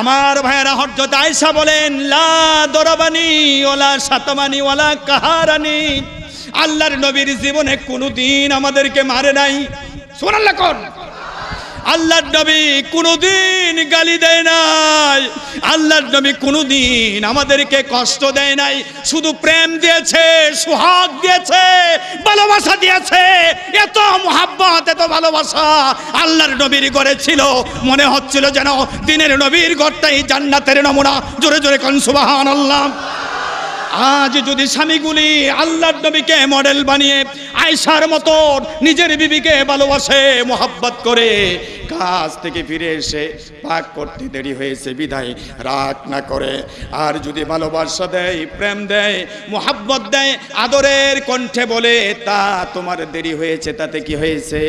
আমার ভাইয়ারা হরজত আয়সা বলেন লা দরবানি ওলা সাতমানি ওলা কাহারানি আল্লাহর নবীর জীবনে কোনো দিন আমাদেরকে মারে নাই সোনাল্লা কর আল্লাহর নবী কোনোদিন গালি দেয় নাই আল্লাহর নবী কোনোদিন আমাদেরকে কষ্ট দেয় নাই শুধু প্রেম দিয়েছে সুহাগ দিয়েছে ভালোবাসা দিয়েছে এত মোহাব্বত এত ভালোবাসা আল্লাহর নবীর ঘরে ছিল মনে হচ্ছিল যেন দিনের নবীর ঘরটাই জান্নাতের নমুনা জোরে জোরে কন সুবাহান আল্লাহ আজ যদি স্বামীগুলি আল্লাহর নবীকে মডেল বানিয়ে আয়সার মতন নিজের বিবিকে ভালোবাসে মোহাব্বত করে কাজ থেকে ফিরে এসে পাক করতে দেরি হয়েছে বিদায় রাগ না করে আর যদি ভালোবাসা দেয় প্রেম দেয় মোহাব্বত দেয় আদরের কণ্ঠে বলে তা তোমার দেরি হয়েছে তাতে কি হয়েছে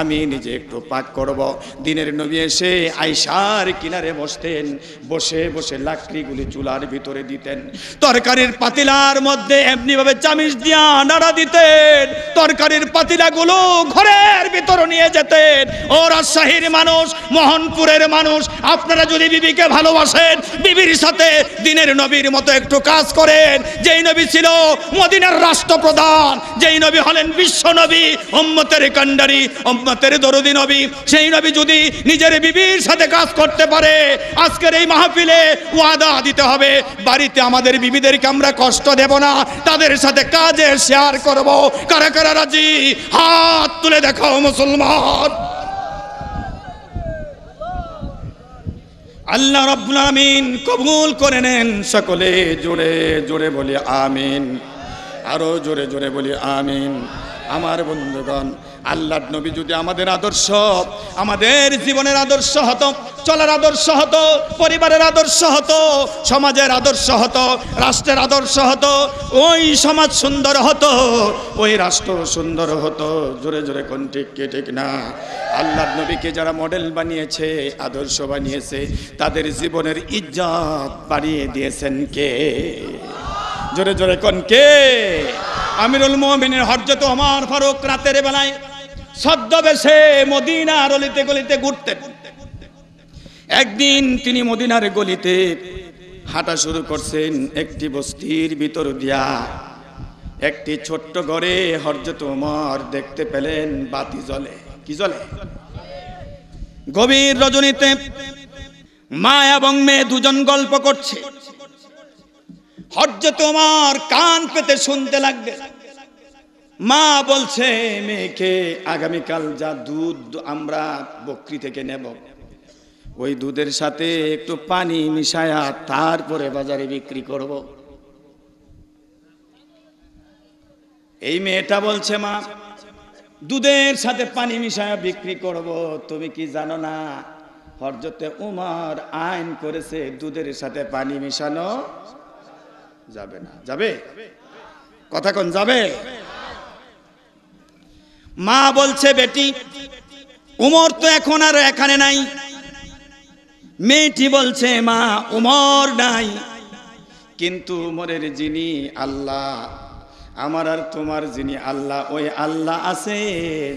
আমি নিজে একটু পাক করব দিনের নবী এসে আয়সার কিনারে বসতেন বসে বসে লাকড়িগুলি চুলার ভিতরে দিতেন তরকারির পাতিলার মধ্যে এমনিভাবে চামিচ দিয়া নাড়া দিতেন তরকারির পাতিলা গুলো ঘরের ভিতর নিয়ে যেতেন ও রাজশাহীর মানুষ মোহনপুরের মানুষ আপনারা যদি বিবিকে ভালোবাসেন বিবির সাথে দিনের নবীর মতো একটু কাজ করেন যেই নবী ছিল মদিনার রাষ্ট্রপ্রধান যেই নবী হলেন বিশ্ব নবী ওম্মতের কান্ডারি ওম্মতের দরদি নবী সেই নবী যদি নিজের বিবির সাথে কাজ করতে পারে আজকের এই মাহফিলে ওয়াদা দিতে হবে বাড়িতে আমাদের বিবিদেরকে আমরা কষ্ট দেব না তাদের সাথে কাজে শেয়ার করব কারণ করে রাজি হাত তুলে দেখাও মুসলমান আল্লাহ রব্বুল আমিন কবুল করে নেন সকলে জোরে জোরে বলি আমিন আরো জোরে জোরে বলি আমিন আমার বন্ধুগণ আল্লাহ নবী যদি আমাদের আদর্শ আমাদের জীবনের আদর্শ হতো চলার আদর্শ হতো পরিবারের আদর্শ হতো সমাজের আদর্শ হতো রাষ্ট্রের আদর্শ হতো ওই সমাজ সুন্দর হতো ওই রাষ্ট্র সুন্দর হতো জোরে জোরে কোন ঠিক কে ঠিক না আল্লাহ নবীকে যারা মডেল বানিয়েছে আদর্শ বানিয়েছে তাদের জীবনের ইজ্জত বানিয়ে দিয়েছেন কে জোরে জোরে কোন কে আমিরুল মোহামিনের হরজত আমার ফারুক রাতের বেলায় ছদ্মবেশে মদিনার অলিতে গলিতে ঘুরতে একদিন তিনি মদিনার গলিতে হাঁটা শুরু করছেন একটি বস্তির ভিতর দিয়া একটি ছোট্ট ঘরে হরজত তোমার দেখতে পেলেন বাতি জলে কি জলে গভীর রজনীতে মা এবং মেয়ে দুজন গল্প করছে হরজত তোমার কান পেতে শুনতে লাগবে মা বলছে মেয়েকে আগামীকাল যা দুধ আমরা বকরি থেকে নেব ওই দুধের সাথে একটু পানি মিশায়া তারপরে বাজারে বিক্রি করব এই মেয়েটা বলছে মা দুধের সাথে পানি মিশায়া বিক্রি করব তুমি কি জানো না হরজতে উমার আইন করেছে দুধের সাথে পানি মিশানো যাবে না যাবে কথা কোন যাবে মা বলছে বেটি উমর তো এখন আর এখানে নাই মেয়েটি বলছে মা উমর নাই কিন্তু উমরের যিনি আল্লাহ আমার আর তোমার যিনি আল্লাহ ওই আল্লাহ আছে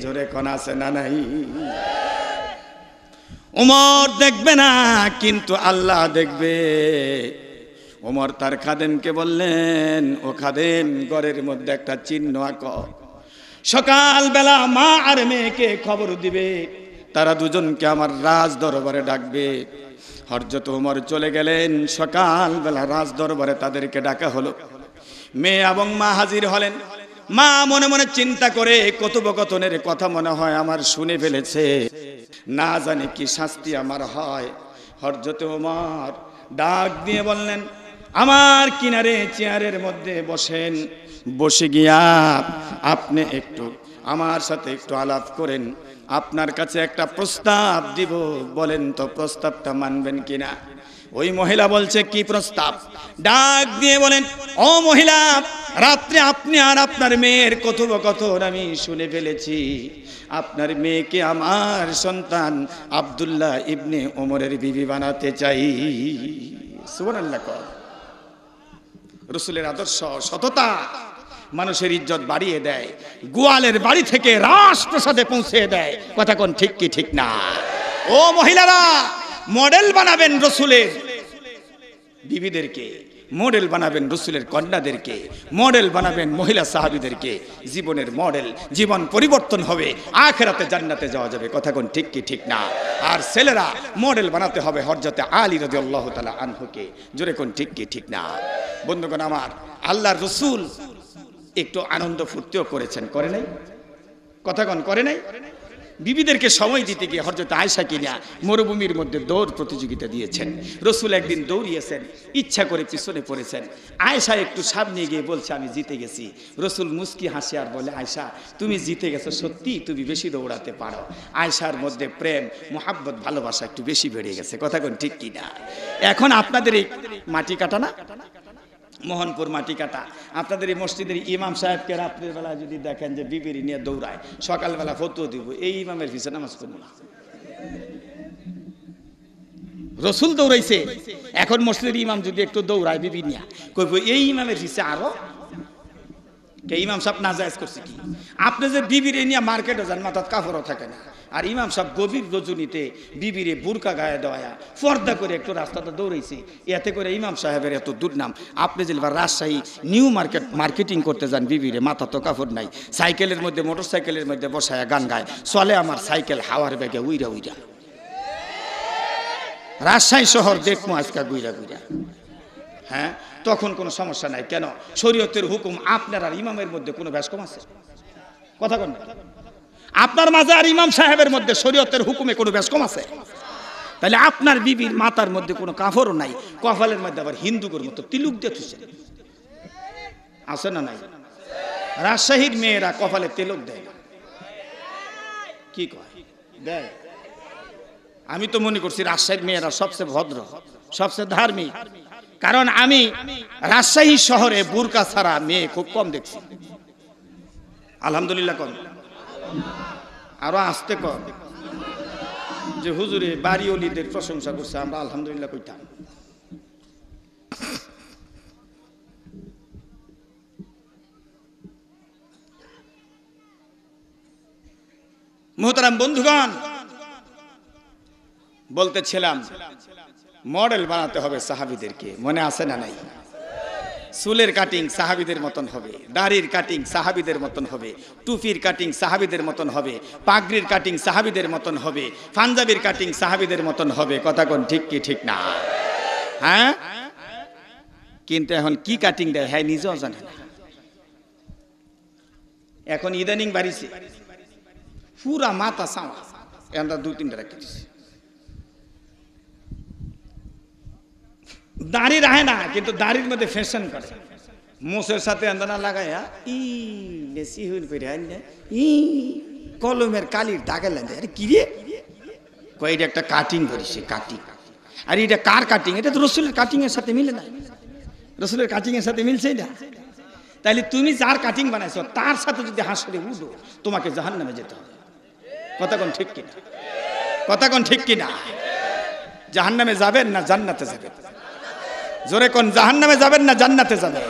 জোরে কন আছে না নাই উমর দেখবে না কিন্তু আল্লাহ দেখবে উমর তার খাদেমকে বললেন ও খাদেম ঘরের মধ্যে একটা চিহ্ন আঁক সকালবেলা মা আর মেয়েকে খবর দিবে তারা দুজনকে আমার রাজ দরবারে ডাকবে হরজত উমর চলে গেলেন সকালবেলা রাজ দরবারে তাদেরকে ডাকা হলো মেয়ে এবং মা হাজির হলেন মা মনে মনে চিন্তা করে কথোপকথনের কথা মনে হয় আমার শুনে ফেলেছে না জানি কি শাস্তি আমার হয় হরজত উমর ডাক দিয়ে বললেন আমার কিনারে চেয়ারের মধ্যে বসেন বসে গিয়া আপনি একটু আমার সাথে একটু আলাপ করেন আপনার কাছে একটা প্রস্তাব দিব বলেন তো প্রস্তাবটা মানবেন কিনা ওই মহিলা বলছে কি প্রস্তাব ডাক দিয়ে বলেন ও মহিলা রাত্রে আপনি আর আপনার মেয়ের কথোপকথন আমি শুনে ফেলেছি আপনার মেয়েকে আমার সন্তান আবদুল্লাহ ইবনে ওমরের বিবি বানাতে চাই সুবর্ণাল্লা কর রসুলের আদর্শ সততা মানুষের ইজ্জত বাড়িয়ে দেয় গোয়ালের বাড়ি থেকে রাজপ্রাসাদে পৌঁছে দেয় কথা কোন ঠিক কি ঠিক না ও মহিলারা মডেল বানাবেন রসুলের বিবিদেরকে মডেল বানাবেন রসুলের কন্যাদেরকে মডেল বানাবেন মহিলা সাহাবিদেরকে জীবনের মডেল জীবন পরিবর্তন হবে আখেরাতে জান্নাতে যাওয়া যাবে কথা কোন ঠিক কি ঠিক না আর ছেলেরা মডেল বানাতে হবে হরজতে আলী রাজি আল্লাহ তালা আনহুকে জোরে কোন ঠিক কি ঠিক না বন্ধুগণ আমার আল্লাহ রসুল একটু আনন্দ ফুর্তিও করেছেন করে নাই কথাগণ করে নাই বিবিদেরকে সময় দিতে গিয়ে হরজত আয়সা কিনা মরুভূমির মধ্যে দৌড় প্রতিযোগিতা দিয়েছেন রসুল একদিন দৌড়িয়েছেন ইচ্ছা করে পিছনে পড়েছেন আয়সা একটু সামনে গিয়ে বলছে আমি জিতে গেছি রসুল মুস্কি হাসি আর বলে আয়সা তুমি জিতে গেছো সত্যি তুমি বেশি দৌড়াতে পারো আয়সার মধ্যে প্রেম মোহাব্বত ভালোবাসা একটু বেশি বেড়ে গেছে কথা কথাগণ ঠিক কিনা এখন আপনাদের এই মাটি কাটানা না মোহনপুর মাটি কাটা আপনাদের এই মসজিদের ইমাম সাহেবকে রাত্রের বেলা যদি দেখেন যে বিবিরি নিয়ে দৌড়ায় সকালবেলা ফতো দিব এই ইমামের পিছনে নামাজ করবো না রসুল দৌড়াইছে এখন মসজিদের ইমাম যদি একটু দৌড়ায় বিবি নিয়ে কইব এই ইমামের হিসে আরো যে ইমাম সাহেব নাজায়জ করছে কি আপনি যে বিবিরে নিয়ে মার্কেটে যান মাথা কাফরও থাকে না আর ইমাম সাহেব গভীর রজনীতে বিবিরে বুরকা গায়ে দেওয়া পর্দা করে একটু রাস্তাটা দৌড়েছে এতে করে ইমাম সাহেবের এত দুর্নাম আপনি যে রাজশাহী নিউ মার্কেট মার্কেটিং করতে যান বিবিরে মাথা তো কাফর নাই সাইকেলের মধ্যে মোটর সাইকেলের মধ্যে বসায়া গান গায় চলে আমার সাইকেল হাওয়ার ব্যাগে উইরা উইরা রাজশাহী শহর দেখবো আজকে গুইরা গুইরা হ্যাঁ তখন কোনো সমস্যা নাই কেন শরীয়তের হুকুম আপনার আর ইমামের মধ্যে কোনো ব্যাসকম আছে কথা কন আপনার মাঝে আর ইমাম সাহেবের মধ্যে শরীয়তের হুকুমে কোনো ব্যাসকম আছে তাহলে আপনার বিবির মাতার মধ্যে কোনো কাফরও নাই কফালের মধ্যে আবার হিন্দুদের মতো তিলুক দেখছে আছে না নাই রাজশাহীর মেয়েরা কপালে তেলক দেয় না কি কয় দেয় আমি তো মনে করছি রাজশাহীর মেয়েরা সবচেয়ে ভদ্র সবচেয়ে ধার্মিক কারণ আমি রাজশাহী শহরে বুরকা ছাড়া মেয়ে খুব কম দেখছি আলহামদুলিল্লাহ কম আরো আসতে কম যে হুজুরে বাড়ি অলিদের প্রশংসা করছে আমরা আলহামদুলিল্লাহ কইতাম মোহতারাম বন্ধুগণ বলতেছিলাম মডেল বানাতে হবে সাহাবিদেরকে মনে আছে না নাই চুলের কাটিং সাহাবিদের মতন হবে দাড়ির কাটিং সাহাবিদের মতন হবে টুফির কাটিং সাহাবিদের মতন হবে পাগড়ির কাটিং সাহাবিদের মতন হবে পাঞ্জাবির কাটিং সাহাবিদের মতন হবে কথা কোন ঠিক কি ঠিক না হ্যাঁ কিন্তু এখন কি কাটিং দেয় হ্যাঁ নিজেও জানে না এখন ইদানিং বাড়িছে পুরা মাথা সাওয়া এখন দু তিনটা রাখি দিছে দাঁড়িয়ে রাহে না কিন্তু দাড়ির মধ্যে ফ্যাশন করে মোষের সাথে আন্দোলন লাগাইয়া হ্যাঁ? ই বেশি হইল করে হ্যাঁ? ই কলমের কালির দাগে লাগে আরে কি রে এটা একটা কাটিং করেছে কাটিং আর এটা কার কাটিং এটা তো রসুলের কাটিংয়ের সাথে মিলে না রসুলের কাটিংয়ের সাথে মিলছে না তাহলে তুমি যার কাটিং বানাইছো তার সাথে যদি করে উঠো তোমাকে জাহান নামে যেতে হবে কথা কোন ঠিক কিনা কথা কোন ঠিক কিনা জাহান নামে যাবেন না জান্নাতে যাবেন জোরে কোন জাহান নামে যাবেন না জান্নাতে যাবেন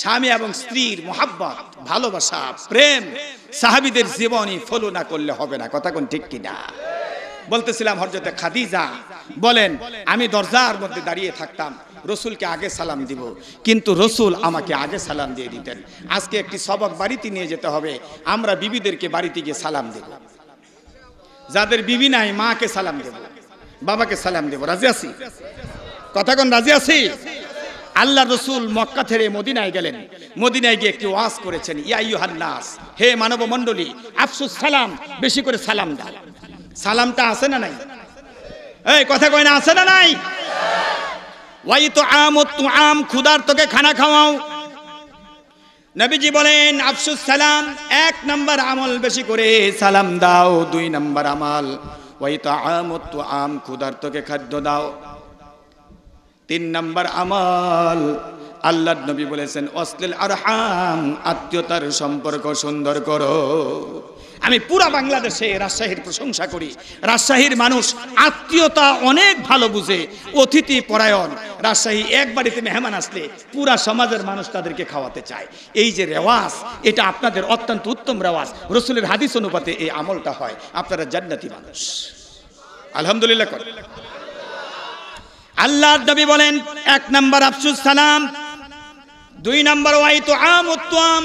স্বামী এবং স্ত্রীর মোহাব্বত ভালোবাসা প্রেম সাহাবিদের জীবনই ফলো না করলে হবে না কথা কোন ঠিক কিনা বলতেছিলাম হরজতে খাদিজা বলেন আমি দরজার মধ্যে দাঁড়িয়ে থাকতাম রসুলকে আগে সালাম দিব কিন্তু রসুল আমাকে আগে সালাম দিয়ে দিতেন আজকে একটি সবক বাড়িতে নিয়ে যেতে হবে আমরা বিবিদেরকে বাড়িতে গিয়ে সালাম দেব যাদের বিবি নাই মাকে সালাম দেব বাবাকে সালাম দেব রাজি কথাগণ রাজি আছি আল্লাহ রসুল মক্কা ছেড়ে মদিনায় গেলেন মদিনায় গিয়ে একটি ওয়াজ করেছেন ইয়াইহান নাস হে মানব মণ্ডলী আফসুস সালাম বেশি করে সালাম দাও সালামটা আছে না নাই এই কথা কয় না আছে না নাই ওয়াই তো আম ও তু আম খুদার তোকে খানা খাওয়াও নবীজি বলেন আফসুস সালাম এক নম্বর আমল বেশি করে সালাম দাও দুই নম্বর আমল ওয়াই তো আম ও তু আম খুদার তোকে খাদ্য দাও তিন নম্বর আমল আল্লাহ নবী বলেছেন অশ্লীল আর হাম আত্মীয়তার সম্পর্ক সুন্দর করো আমি পুরা বাংলাদেশে রাজশাহীর প্রশংসা করি রাজশাহীর মানুষ আত্মীয়তা অনেক ভালো বুঝে অতিথি পরায়ণ রাজশাহী এক বাড়িতে মেহমান আসলে পুরা সমাজের মানুষ তাদেরকে খাওয়াতে চায় এই যে রেওয়াজ এটা আপনাদের অত্যন্ত উত্তম রেওয়াজ রসুলের হাদিস অনুপাতে এই আমলটা হয় আপনারা জান্নাতি মানুষ আলহামদুলিল্লাহ আল্লাহর দাবি বলেন এক নম্বর আফসুস সালাম দুই নম্বর তো আম উত্তম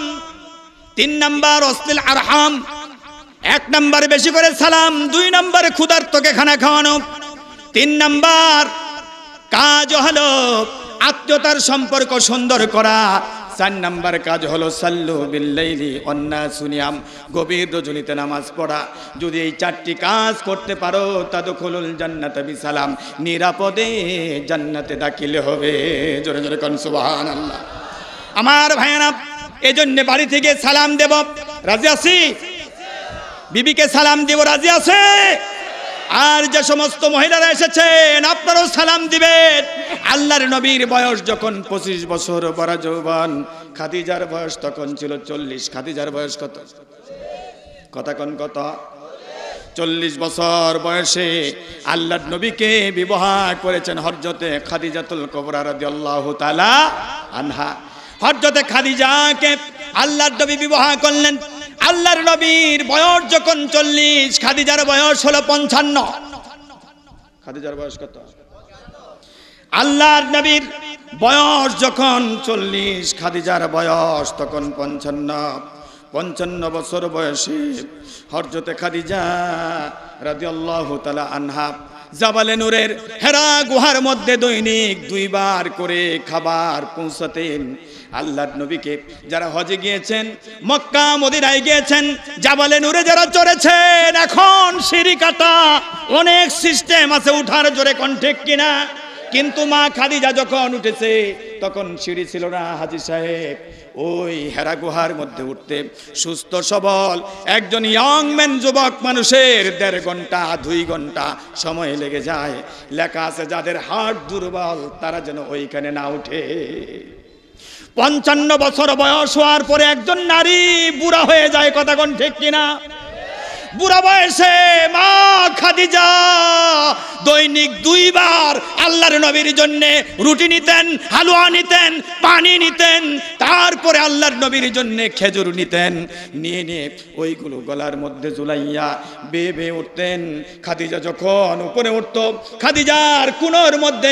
তিন নম্বর আর আরহাম এক নম্বর বেশি করে সালাম দুই নম্বর তোকে খানা খাওয়ানো তিন নম্বর কাজ হলো আত্মীয়তার সম্পর্ক সুন্দর করা চার নাম্বার কাজ হলো সাল্লু বিল্লাইলি অন্যা সুনিয়াম গভীর রজনীতে নামাজ পড়া যদি এই চারটি কাজ করতে পারো তা খুলুল জান্নাত বিসালাম নিরাপদে জান্নাতে দাখিল হবে জোরে জোরে কন সুবাহান আল্লাহ আমার ভাইয়ানা এই জন্য বাড়ি থেকে সালাম দেব রাজি আছি বিবিকে সালাম দেব রাজি আছে আর যে সমস্ত মহিলারা এসেছেন আপনারও সালাম দিবেন আল্লাহর নবীর বয়স যখন পঁচিশ বছর বড় যৌবন খাদিজার বয়স তখন ছিল চল্লিশ খাদিজার বয়স কত কথা কন কত চল্লিশ বছর বয়সে আল্লাহ নবীকে বিবাহ করেছেন হরজতে খাদিজাতুল কবরার আনহা হরজতে খাদিজাকে আল্লাহ নবী বিবাহ করলেন আল্লাহর নবীর বয়স যখন চল্লিশ খাদিজার বয়স হলো পঞ্চান্ন খাদিজার বয়স কত আল্লাহর নবীর বয়স যখন চল্লিশ খাদিজার বয়স তখন পঞ্চান্ন পঞ্চান্ন বছর বয়সে হরজতে খাদিজা আল্লাহ তালা আনহা জাবালে নূরের হেরা গুহার মধ্যে দৈনিক দুইবার করে খাবার পৌঁছাতেন আল্লাহর নবীকে যারা হজে গিয়েছেন মক্কা মদিনায় গিয়েছেন জাবালে নূরে যারা চড়েছেন এখন সিঁড়ি কাটা অনেক সিস্টেম আছে উঠার জোরে কণ্ঠে কিনা কিন্তু মা খাদিজা যখন উঠেছে তখন সিঁড়ি ছিল না হাজি সাহেব ওই হেরা গুহার মধ্যে উঠতে সুস্থ সবল একজন ইয়ং ম্যান যুবক মানুষের দেড় ঘন্টা দুই ঘন্টা সময় লেগে যায় লেখা আছে যাদের হার্ট দুর্বল তারা যেন ওইখানে না উঠে পঞ্চান্ন বছর বয়স হওয়ার পরে একজন নারী বুড়া হয়ে যায় কথা কোন ঠিক কিনা বুড়া বয়সে মা খাদিজা দৈনিক দুইবার আল্লাহর নবীর জন্য রুটি নিতেন হালুয়া নিতেন পানি নিতেন তারপরে আল্লাহর নবীর জন্য খেজুর নিতেন নিয়ে নিয়ে ওইগুলো গলার মধ্যে জুলাইয়া বেয়ে বেয়ে উঠতেন খাদিজা যখন উপরে উঠত খাদিজার কুনোর মধ্যে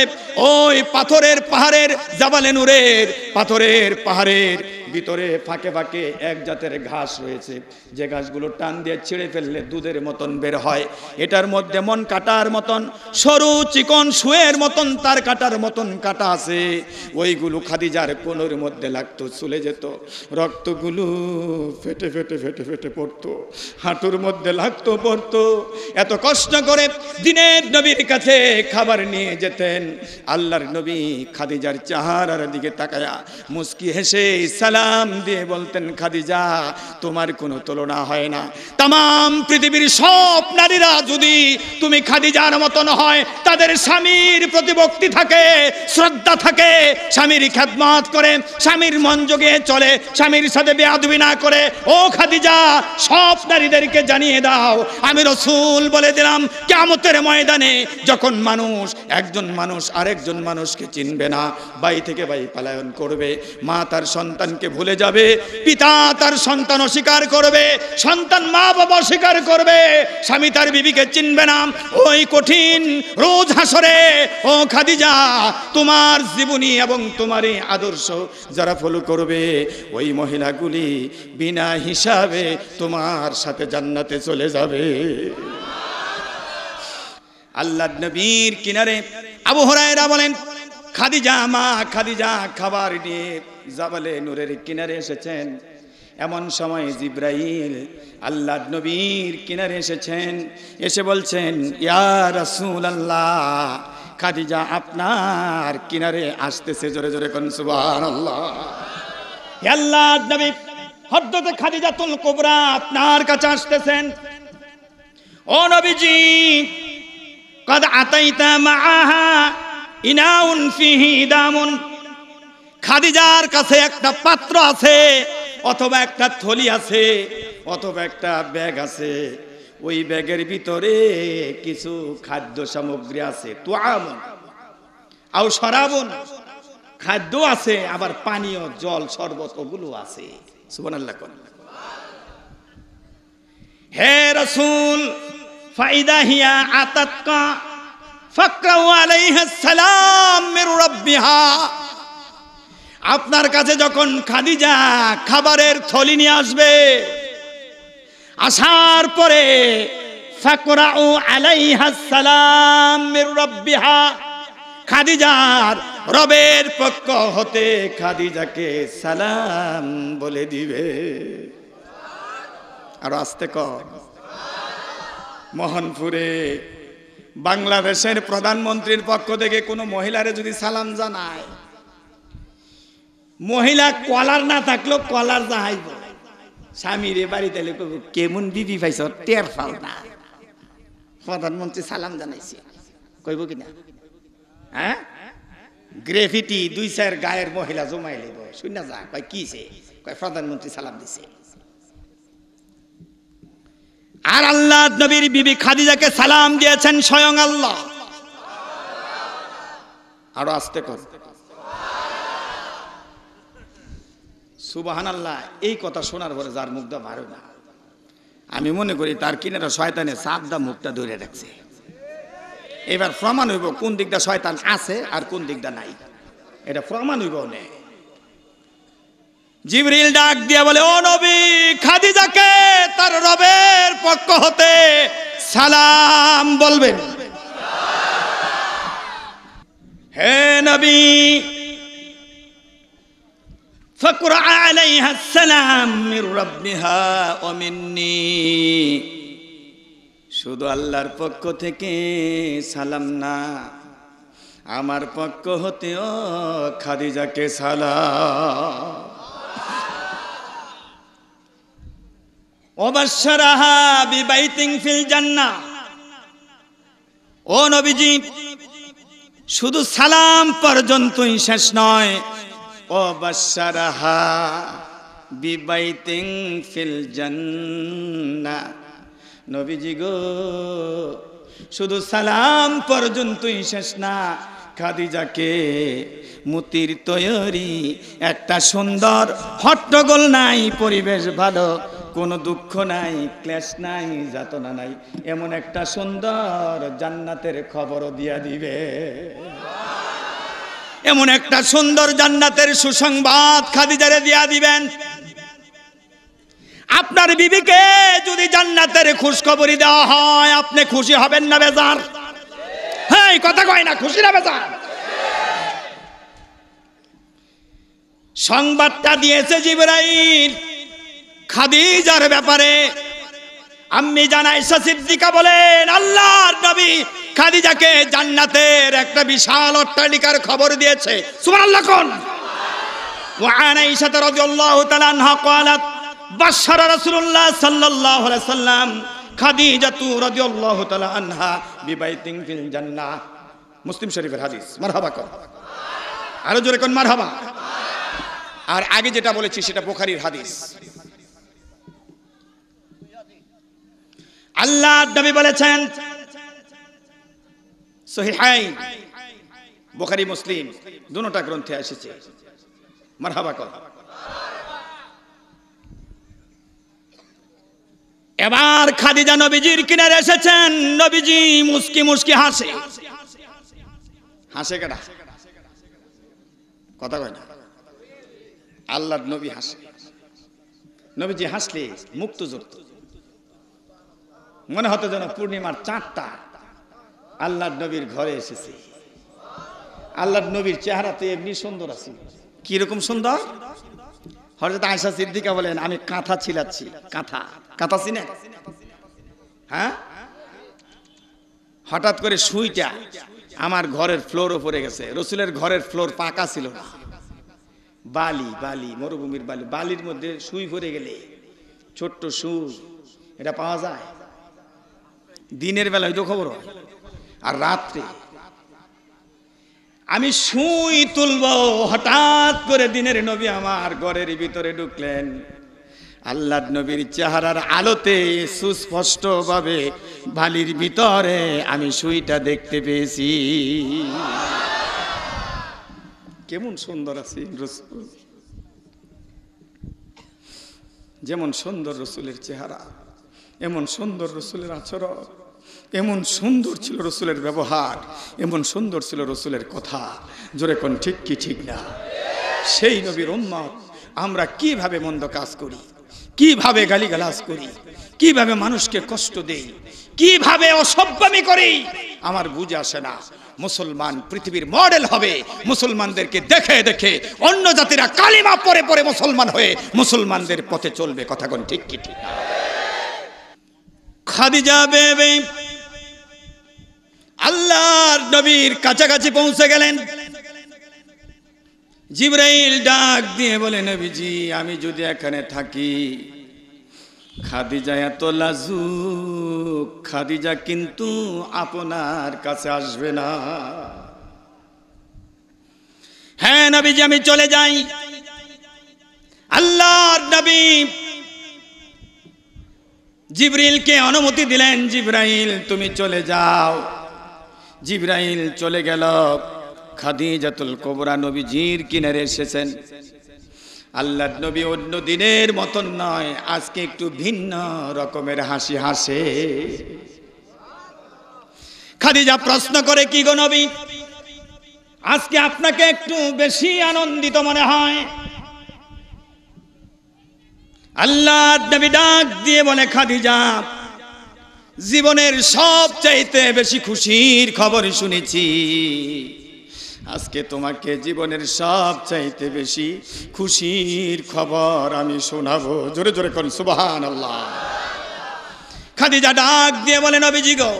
ওই পাথরের পাহাড়ের জাবালে নূরের পাথরের পাহাড়ের ভিতরে ফাঁকে ফাঁকে এক জাতের ঘাস রয়েছে যে ঘাসগুলো টান দিয়ে ছিঁড়ে ফেললে ফেললে দুধের মতন বের হয় এটার মধ্যে মন কাটার মতন সরু চিকন সুয়ের মতন তার কাটার মতন কাটা আছে ওইগুলো খাদিজার কোনোর মধ্যে লাগতো চলে যেত রক্তগুলো ফেটে ফেটে ফেটে ফেটে পড়তো হাঁটুর মধ্যে লাগতো পড়তো এত কষ্ট করে দিনের নবীর কাছে খাবার নিয়ে যেতেন আল্লাহর নবী খাদিজার চাহারার দিকে তাকায়া মুস্কি হেসে সালাম দিয়ে বলতেন খাদিজা তোমার কোনো তুলনা হয় না তাম পৃথিবীর সব নারীরা যদি তুমি খাদিজার মতন হয় তাদের স্বামীর প্রতিভক্তি থাকে শ্রদ্ধা থাকে স্বামীর খ্যাতমাত করে স্বামীর মন যোগে চলে স্বামীর সাথে বেয়াদবি না করে ও খাদিজা সব নারীদেরকে জানিয়ে দাও আমি রসুল বলে দিলাম কেমতের ময়দানে যখন মানুষ একজন মানুষ আরেকজন মানুষকে চিনবে না বাই থেকে বাই পালায়ন করবে মা তার সন্তানকে ভুলে যাবে পিতা তার সন্তান অস্বীকার করবে সন্তান মা বাবা অস্বীকার স্বীকার করবে স্বামী তার বিবিকে চিনবে না ওই কঠিন রোজ হাসরে ও খাদিজা তোমার জীবনী এবং তোমারই আদর্শ যারা ফলো করবে ওই মহিলাগুলি বিনা হিসাবে তোমার সাথে জান্নাতে চলে যাবে আল্লাহ নবীর কিনারে আবু হরায়রা বলেন খাদিজা মা খাদিজা খাবার নিয়ে জাবালে নূরের কিনারে এসেছেন এমন সময় জিব্রাইল আল্লাহ নবীর কিনারে এসেছেন এসে বলছেন ইয়া রসুল আল্লাহ খাদিজা আপনার কিনারে আসতেছে জোরে জোরে কোন সুবাহ আল্লাহ নবী হদ্দতে খাদিজা তুল কোবরা আপনার কাছে আসতেছেন ও নবীজি কদ আতাইতা মাআহা ইনাউন ফিহি দামুন খাদিজার কাছে একটা পাত্র আছে অথবা একটা থলি আছে অথবা একটা ব্যাগ আছে ওই ব্যাগের ভিতরে কিছু খাদ্য সামগ্রী আছে তো আও সরাবন খাদ্য আছে আবার পানীয় জল শরবত ওগুলো আছে আল্লাহ হে রসুল ফাইদা হিয়া আতাতকা সালাম আপনার কাছে যখন খাদিজা খাবারের থলি নিয়ে আসবে আসার পরে ফাকরাউ আলাইহা সালাম রাব্বিহা খাদিজার রবের পক্ষ হতে খাদিজাকে সালাম বলে দিবে আর আসতে কর মোহনপুরে বাংলাদেশের প্রধানমন্ত্রীর পক্ষ থেকে কোনো মহিলারে যদি সালাম জানায় মহিলা কলার না থাকলেও কলার যাহাই স্বামী রে বাড়ি তাহলে কেমন বিবি পাইছ টের ফাল না প্রধানমন্ত্রী সালাম জানাইছে কইব কিনা হ্যাঁ গ্রেভিটি দুই চার গায়ের মহিলা জমাই লইব শুনে যা কয় কি সে কয় প্রধানমন্ত্রী সালাম দিছে আর আল্লাহ নবীর বিবি খাদিজাকে সালাম দিয়েছেন স্বয়ং আল্লাহ আরো আস্তে করতে সুবাহান আল্লাহ এই কথা শোনার পরে যার মুখটা ভারো না আমি মনে করি তার কিনারা শয়তানে দা মুখটা ধরে রাখছে এবার প্রমাণ হইব কোন দিকটা শয়তান আছে আর কোন দিকটা নাই এটা প্রমাণ হইব নে জিবরিল ডাক দিয়া বলে ও নবী খাদিজাকে তার রবের পক্ষ হতে সালাম বলবেন হে নবী শুধু আল্লাহর পক্ষ থেকে সালাম না আমার পক্ষ হতেও খাদিজাকে সালাম ফিল জান্না ও নবীজি শুধু সালাম পর্যন্তই শেষ নয় وبشرها ببيت في الجنة নবীজি গো শুধু সালাম পর্যন্তই শেষ না খাদিজাকে মুতির তৈরি একটা সুন্দর হট্টগোল নাই পরিবেশ ভালো কোনো দুঃখ নাই ক্লেশ নাই যাতনা নাই এমন একটা সুন্দর জান্নাতের খবরও দিয়া দিবে এমন একটা সুন্দর জান্নাতের সুসংবাদ খাদিজারে দিয়া দিবেন আপনার বিবিকে যদি জান্নাতের খুশখবরি দেওয়া হয় আপনি খুশি হবেন না বেজার হ্যাঁ কথা কয় না খুশি না বেজার সংবাদটা দিয়েছে জিবরাইল খাদিজার ব্যাপারে আম্মি জানাই সিদ্দিকা বলেন আল্লাহর নবী খাদিজাকে জান্নাতের একটা বিশাল অট্টালিকার খবর দিয়েছে সুবহানাল্লাহ কোন وعن عائشة رضي الله تعالى عنها قالت بشر رسول الله صلى الله عليه রাদিয়াল্লাহু তাআলা আনহা বিবাইতিন ফিল জান্নাহ মুসলিম শরীফের হাদিস মারহাবা কর আরো জোরে কোন মারহাবা আর আগে যেটা বলেছি সেটা বুখারীর হাদিস আল্লাহ নবী বলেছেন সহিহাই বুখারী মুসলিম দুটো গ্রন্থে এসেছে মারহাবা কর এবার খাদিজা নবীজির কিনারে এসেছেন নবীজি মুস্কি মুস্কি হাসে হাসে কেটা কথা কয় না আল্লাহর নবী হাসে নবীজি হাসলে মুক্ত জড়ত মনে হতো যেন পূর্ণিমার চাঁদটা আল্লাহ নবীর ঘরে এসেছে আল্লাহ নবীর চেহারা তো এমনি সুন্দর আছে কিরকম সুন্দর হরজাত আয়সা সিদ্দিকা বলেন আমি কাঁথা ছিলাচ্ছি কাঁথা কাঁথা চিনে হ্যাঁ হঠাৎ করে সুইটা আমার ঘরের ফ্লোর ওপরে গেছে রসুলের ঘরের ফ্লোর পাকা ছিল না বালি বালি মরুভূমির বালি বালির মধ্যে সুই পড়ে গেলে ছোট্ট সুই এটা পাওয়া যায় দিনের বেলা হয়তো খবর হয় আর রাত্রে আমি শুই তুলব হঠাৎ করে দিনের নবী আমার ঘরের ভিতরে ঢুকলেন আল্লাহ নবীর চেহারার আলোতে সুস্পষ্টভাবে বালির ভিতরে আমি শুইটা দেখতে পেয়েছি কেমন সুন্দর আছে রসুল যেমন সুন্দর রসুলের চেহারা এমন সুন্দর রসুলের আচরণ এমন সুন্দর ছিল রসুলের ব্যবহার এমন সুন্দর ছিল রসুলের কথা জোরে কোন ঠিক কি ঠিক না সেই নবীর উন্মত আমরা কিভাবে মন্দ কাজ করি কিভাবে গালিগালাজ করি কিভাবে মানুষকে কষ্ট দেই কিভাবে অসভ্যামি করি আমার বুঝে আসে না মুসলমান পৃথিবীর মডেল হবে মুসলমানদেরকে দেখে দেখে অন্য জাতিরা কালিমা পরে পরে মুসলমান হয়ে মুসলমানদের পথে চলবে কথা কোন ঠিক কি ঠিক খাদিজা বেবে আল্লাহর নবীর কাছাকাছি পৌঁছে গেলেন জিব্রাইল ডাক দিয়ে বলে নবীজি আমি যদি এখানে থাকি খাদিজা এত লাজু খাদিজা কিন্তু আপনার কাছে আসবে না হ্যাঁ নবীজি আমি চলে যাই আল্লাহর নবী জিব্রিলকে অনুমতি দিলেন জিব্রাইল তুমি চলে যাও জিব্রাইল চলে গেল খাদিজাতুল কোবরা নবীজির কিনারে এসেছেন আল্লাহ নবী অন্য দিনের মতন নয় আজকে একটু ভিন্ন রকমের হাসি হাসে খাদিজা প্রশ্ন করে কি গো নবী আজকে আপনাকে একটু বেশি আনন্দিত মনে হয় আল্লাহ নবী ডাক দিয়ে বলে খাদিজা জীবনের সব চাইতে বেশি খুশির খবর শুনেছি আজকে তোমাকে জীবনের সব চাইতে বেশি খুশির খবর আমি শোনাবো জোরে জোরে করেন সুবাহান আল্লাহ খাদিজা ডাক দিয়ে বলেন গো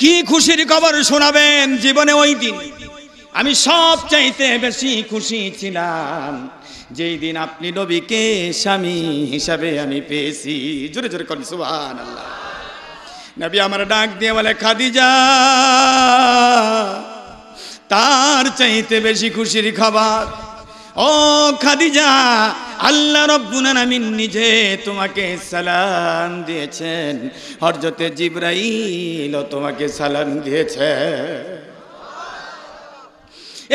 কি খুশির খবর শোনাবেন জীবনে ওই দিন আমি সব চাইতে বেশি খুশি ছিলাম যেই দিন আপনি নবীকে স্বামী হিসাবে আমি পেয়েছি জোরে জোরে করেন সুবাহান আল্লাহ নবী আমার ডাক দিয়ে বলে খাদিজা তার চাইতে বেশি খুশির খাবার ও খাদিজা আল্লাহ রব্বুনান আমি নিজে তোমাকে সালাম দিয়েছেন হরজতে জিব্রাইল তোমাকে সালাম দিয়েছে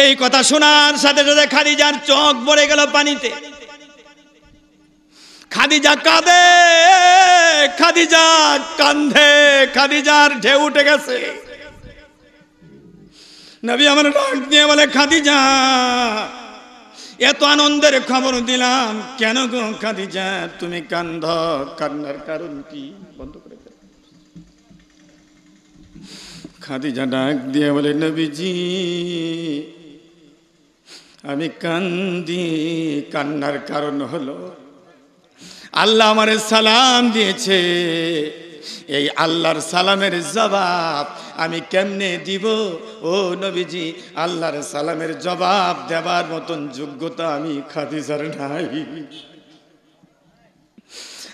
এই কথা শোনার সাথে সাথে খাদিজার চোখ পড়ে গেল পানিতে খাদিজা কাঁদে খাদিজা কান্ধে খাদিজার ঢেউ উঠে গেছে নবী আমার ডাক দিয়ে বলে খাদিজা এত আনন্দের খবর দিলাম কেন গো খাদিজা তুমি কান্ধ কান্নার কারণ কি বন্ধ করে খাদিজা ডাক দিয়ে বলে নবীজি আমি কান্দি কান্নার কারণ হলো আল্লাহ আমার সালাম দিয়েছে এই আল্লাহর সালামের জবাব আমি কেমনে দিব ও নবীজি আল্লাহর সালামের জবাব দেবার মতন যোগ্যতা আমি খাদিজার নাই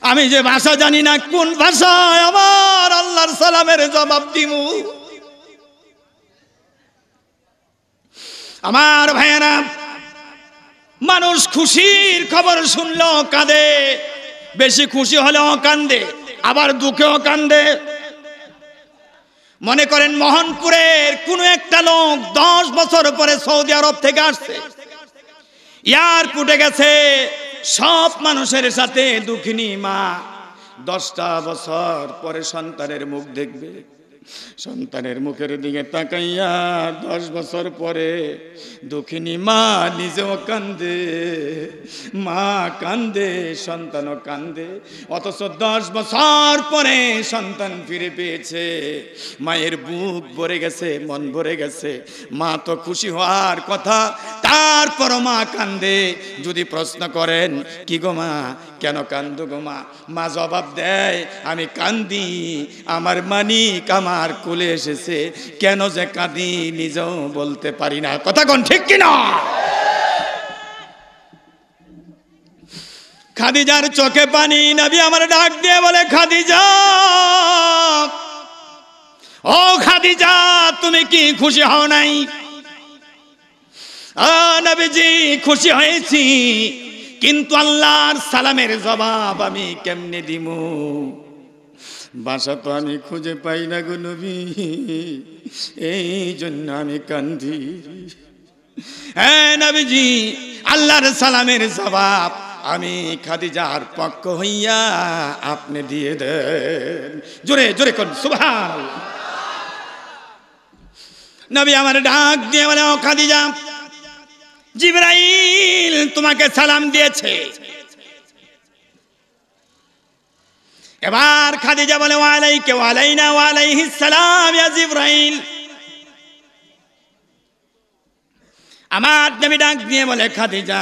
আমি যে ভাষা জানি না কোন ভাষায় আমার আল্লাহর সালামের জবাব দিব আমার ভাইয়েরা মানুষ খুশির খবর শুনল কাঁদে বেশি খুশি হলেও কান্দে আবার দুঃখেও কান্দে মনে করেন মোহনপুরের কোন একটা লোক দশ বছর পরে সৌদি আরব থেকে আসছে এয়ারপোর্টে গেছে সব মানুষের সাথে দুঃখিনী মা দশটা বছর পরে সন্তানের মুখ দেখবে সন্তানের মুখের দিকে তাকাইয়া দশ বছর পরে দুঃখিনী মা নিজেও কান্দে মা কান্দে সন্তানও কান্দে অথচ দশ বছর পরে সন্তান ফিরে পেয়েছে মায়ের বুক ভরে গেছে মন ভরে গেছে মা তো খুশি হওয়ার কথা তারপর মা কান্দে যদি প্রশ্ন করেন কি গো মা কেন কান্দ গো মা মা জবাব দেয় আমি কান্দি আমার মানিক আমার আমার কোলে এসেছে কেন যে কাঁদি নিজেও বলতে পারি না কথা কোন ঠিক কিনা খাদিজার চোখে পানি নাবি আমার ডাক দিয়ে বলে খাদিজা ও খাদিজা তুমি কি খুশি হও নাই নবীজি খুশি হয়েছি কিন্তু আল্লাহর সালামের জবাব আমি কেমনে দিমু বাসা তো আমি খুঁজে পাই না গো নবী এই জন্য আমি কান্দি হ্যাঁ নবীজি আল্লাহর সালামের জবাব আমি খাদিজার পক্ষ হইয়া আপনি দিয়ে দেন জোরে জোরে কর সুভাল নবী আমার ডাক দিয়ে বলে ও খাদিজা জিব্রাইল তোমাকে সালাম দিয়েছে এবার খাদিজা বলে ওয়ালাই কে না ওয়ালাই সালাম আমার নবী ডাক দিয়ে বলে খাদিজা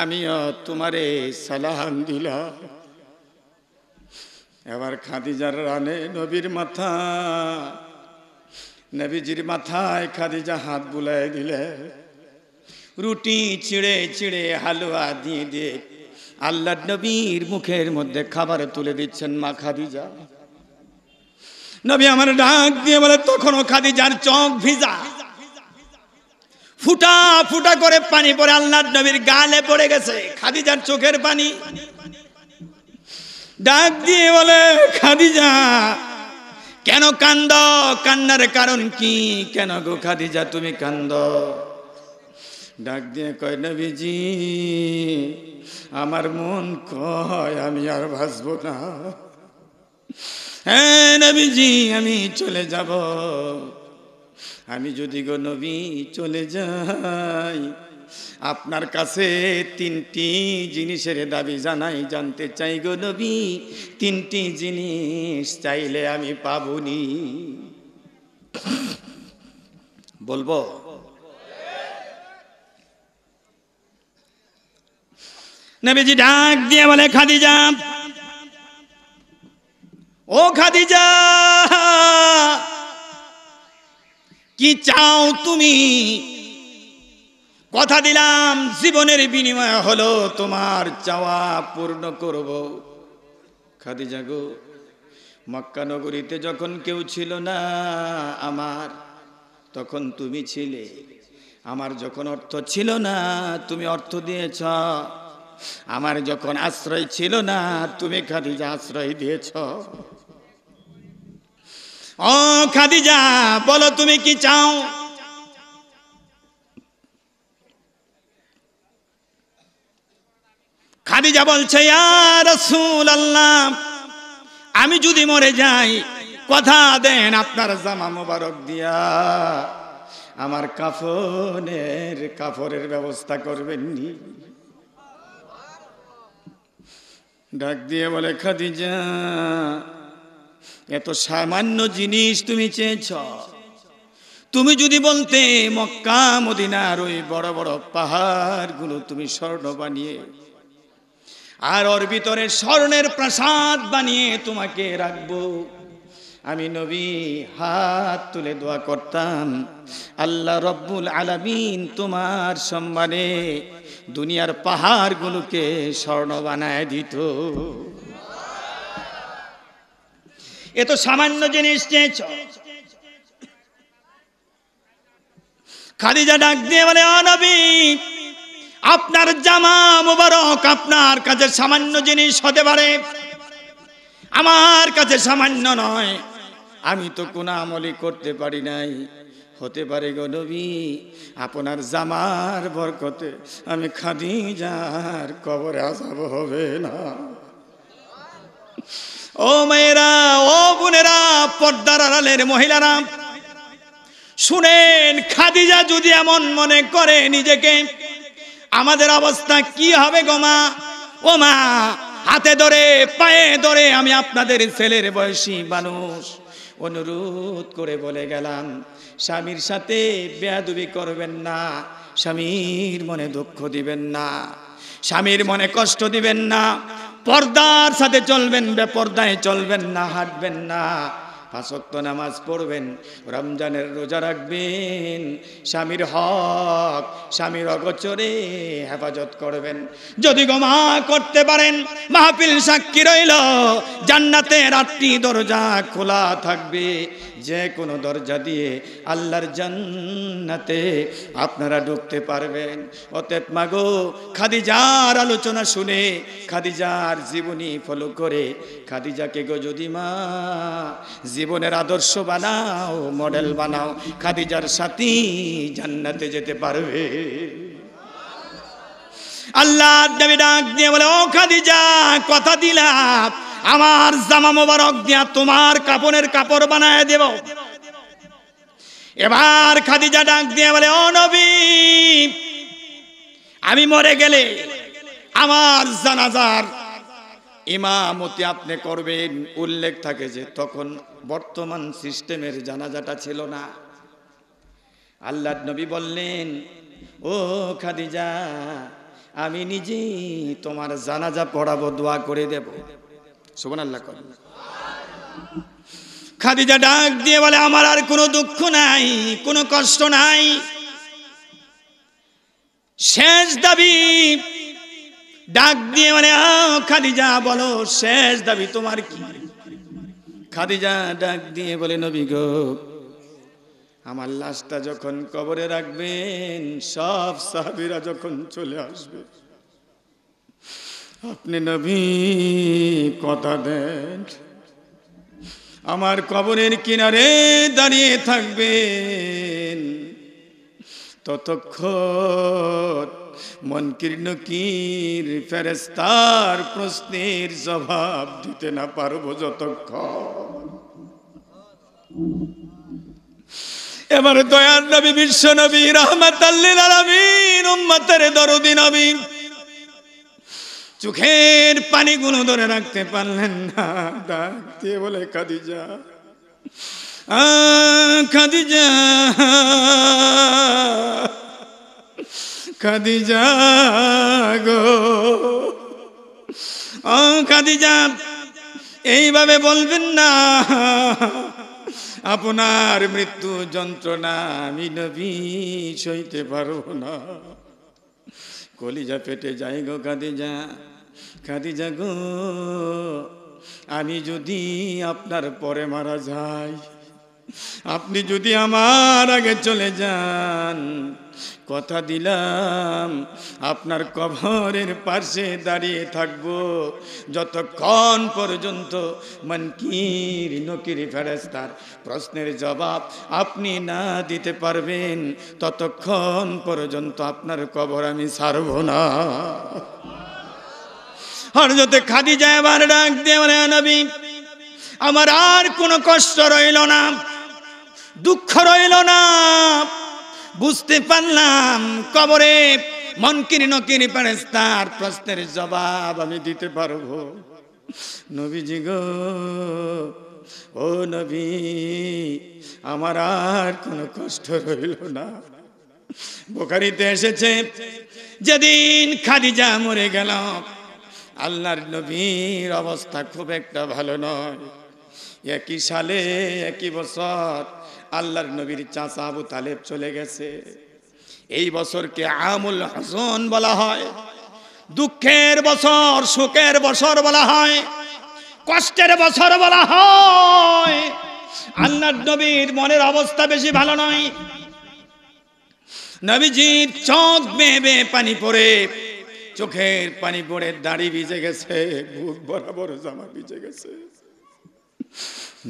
আমিও তোমারে সালাম দিলাম এবার খাদিজার রানে নবীর মাথা নবীজির মাথায় খাদিজা হাত বুলাই দিলে রুটি চিড়ে চিড়ে হালুয়া দিয়ে দিয়ে আল্লাহ নবীর মুখের মধ্যে খাবার তুলে দিচ্ছেন মা খাদিজা নবী আমার ডাক দিয়ে বলে তখনও খাদিজার চোখ ভিজা ফুটা ফুটা করে পানি পরে আল্লাহ নবীর গালে পড়ে গেছে খাদিজার চোখের পানি ডাক দিয়ে বলে খাদিজা কেন কান্দ কান্নার কারণ কি কেন গো খাদিজা তুমি কান্দ ডাক দিয়ে কয় নবীজি আমার মন কয় আমি আর ভাসবো না হ্যাঁ নবীজি আমি চলে যাব আমি যদি গো নবী চলে যাই আপনার কাছে তিনটি জিনিসের দাবি জানাই জানতে চাই গো নবী তিনটি জিনিস চাইলে আমি পাবনি বলবো নবীজি ডাক দিয়ে বলে খাদিজা ও খাদিজা কি চাও তুমি কথা দিলাম জীবনের বিনিময় হলো তোমার চাওয়া পূর্ণ করব খাদিজা গো মক্কা নগরীতে যখন কেউ ছিল না আমার তখন তুমি ছিলে আমার যখন অর্থ ছিল না তুমি অর্থ দিয়েছ আমার যখন আশ্রয় ছিল না তুমি খাদিজা আশ্রয় দিয়েছ ও খাদিজা বলো তুমি কি চাও খাদিজা বলছে আল্লাহ আমি যদি মরে যাই কথা দেন আপনার জামা মোবারক দিয়া আমার কাফনের কাফরের ব্যবস্থা করবেননি ডাক দিয়ে বলে খাদিজা এত সামান্য জিনিস তুমি চেয়েছ তুমি যদি বলতে মক্কা মদিনার ওই বড় বড় পাহাড়গুলো তুমি স্বর্ণ বানিয়ে আর ওর ভিতরে স্বর্ণের প্রাসাদ বানিয়ে তোমাকে রাখবো আমি নবী হাত তুলে দোয়া করতাম আল্লাহ রব্বুল আলামিন তোমার সম্মানে দুনিয়ার পাহাড়গুলোকে স্বর্ণ বানায় দিত এ তো সামান্য জিনিস চেয়েছ খাদিজা ডাক দিয়ে বলে অনবী আপনার জামা মুবারক আপনার কাছে সামান্য জিনিস হতে পারে আমার কাছে সামান্য নয় আমি তো কোন আমলি করতে পারি নাই হতে পারে গো নবী আপনার জামার বরকতে আমি খাদিজার কবরে আসাব হবে না ও মেয়েরা ও বোনেরা পর্দার আড়ালের মহিলারা শুনেন খাদিজা যদি এমন মনে করে নিজেকে আমাদের অবস্থা কি হবে গো মা ও মা হাতে ধরে পায়ে ধরে আমি আপনাদের ছেলের বয়সী মানুষ অনুরোধ করে বলে গেলাম স্বামীর সাথে বেয়াদুবি করবেন না স্বামীর মনে দুঃখ দিবেন না স্বামীর মনে কষ্ট দিবেন না পর্দার সাথে চলবেন বেপর্দায় চলবেন না হাঁটবেন না পাঁচক্ত নামাজ পড়বেন রমজানের রোজা রাখবেন স্বামীর হক স্বামীর অগোচরে হেফাজত করবেন যদি গোমা করতে পারেন মাহফিল সাক্ষী রইল জান্নাতে রাত্রি দরজা খোলা থাকবে যে কোনো দরজা দিয়ে আল্লাহর জান্নাতে আপনারা ঢুকতে পারবেন অতএব মাগো খাদিজার আলোচনা শুনে খাদিজার জীবনী ফলো করে খাদিজাকে গো যদি মা জীবনের আদর্শ বানাও মডেল বানাও খাদিজার সাথে জান্নাতে যেতে পারবে আল্লাহ দেবী ডাক দিয়ে বলে ও খাদিজা কথা দিলাম আমার জামা মোবারক দিয়া তোমার কাপড়ের কাপড় বানায় দেব এবার খাদিজা ডাক দিয়ে বলে ও নবী আমি মরে গেলে আমার জানাজার ইমামতি আপনি করবেন উল্লেখ থাকে যে তখন বর্তমান সিস্টেমের জানাজাটা ছিল না আল্লাহ নবী বললেন ও খাদিজা আমি নিজেই তোমার জানাজা পড়াবো দোয়া করে দেব শোভন আল্লাহ কর খাদিজা ডাক দিয়ে বলে আমার আর কোনো দুঃখ নাই কোনো কষ্ট নাই শেষ দাবি ডাক দিয়ে মানে খাদিজা বলো শেষ দাবি তোমার কি খাদিজা ডাক দিয়ে বলে নবী গো আমার লাশটা যখন কবরে রাখবেন সব সাহাবিরা যখন চলে আসবে আপনি নবী কথা দেন আমার কবরের কিনারে দাঁড়িয়ে থাকবেন ততক্ষণ মনকির কীর ফেরেস্তার প্রশ্নের জবাব দিতে না পারবো যতক্ষণ এবার দয়ার নবী বিশ্ব নবী রহমত আল্লিল আলমিন উম্মতের দরদি নবী চোখের পানিগুলো ধরে রাখতে পারলেন না ডাকতে বলে খাদিজা খাদিজা খাদিজা গো ও খাদিজা এইভাবে বলবেন না আপনার মৃত্যু যন্ত্রণা আমি নবী সইতে পারবো না কলিজা পেটে যাই গো খাদিজা খাদিজা গো আমি যদি আপনার পরে মারা যাই আপনি যদি আমার আগে চলে যান কথা দিলাম আপনার কবরের পাশে দাঁড়িয়ে থাকব যতক্ষণ পর্যন্ত মানকির নকির ফেরেস্তার প্রশ্নের জবাব আপনি না দিতে পারবেন ততক্ষণ পর্যন্ত আপনার কবর আমি সারব না আর হরজতে খাদি যায় আবার ডাক দেওয়া নবী আমার আর কোনো কষ্ট রইল না দুঃখ রইল না বুঝতে পারলাম কবরে মনকির পারে তার প্রশ্নের জবাব আমি দিতে পারবো নবীজি গো ও নবী আমার আর কোনো কষ্ট রইল না বোকারিতে এসেছে যেদিন খাদিজা মরে গেল আল্লাহর নবীর অবস্থা খুব একটা ভালো নয় একই সালে একই বছর আল্লাহর নবীর চাচা আবু তালেব চলে গেছে এই বছরকে আমুল হাসন বলা হয় দুঃখের বছর সুখের বছর বলা হয় কষ্টের বছর বলা হয় আল্লাহর নবীর মনের অবস্থা বেশি ভালো নয় নবীজির চোখ বেবে পানি পড়ে চোখের পানি পড়ে দাড়ি ভিজে গেছে বুক বরাবর জামা ভিজে গেছে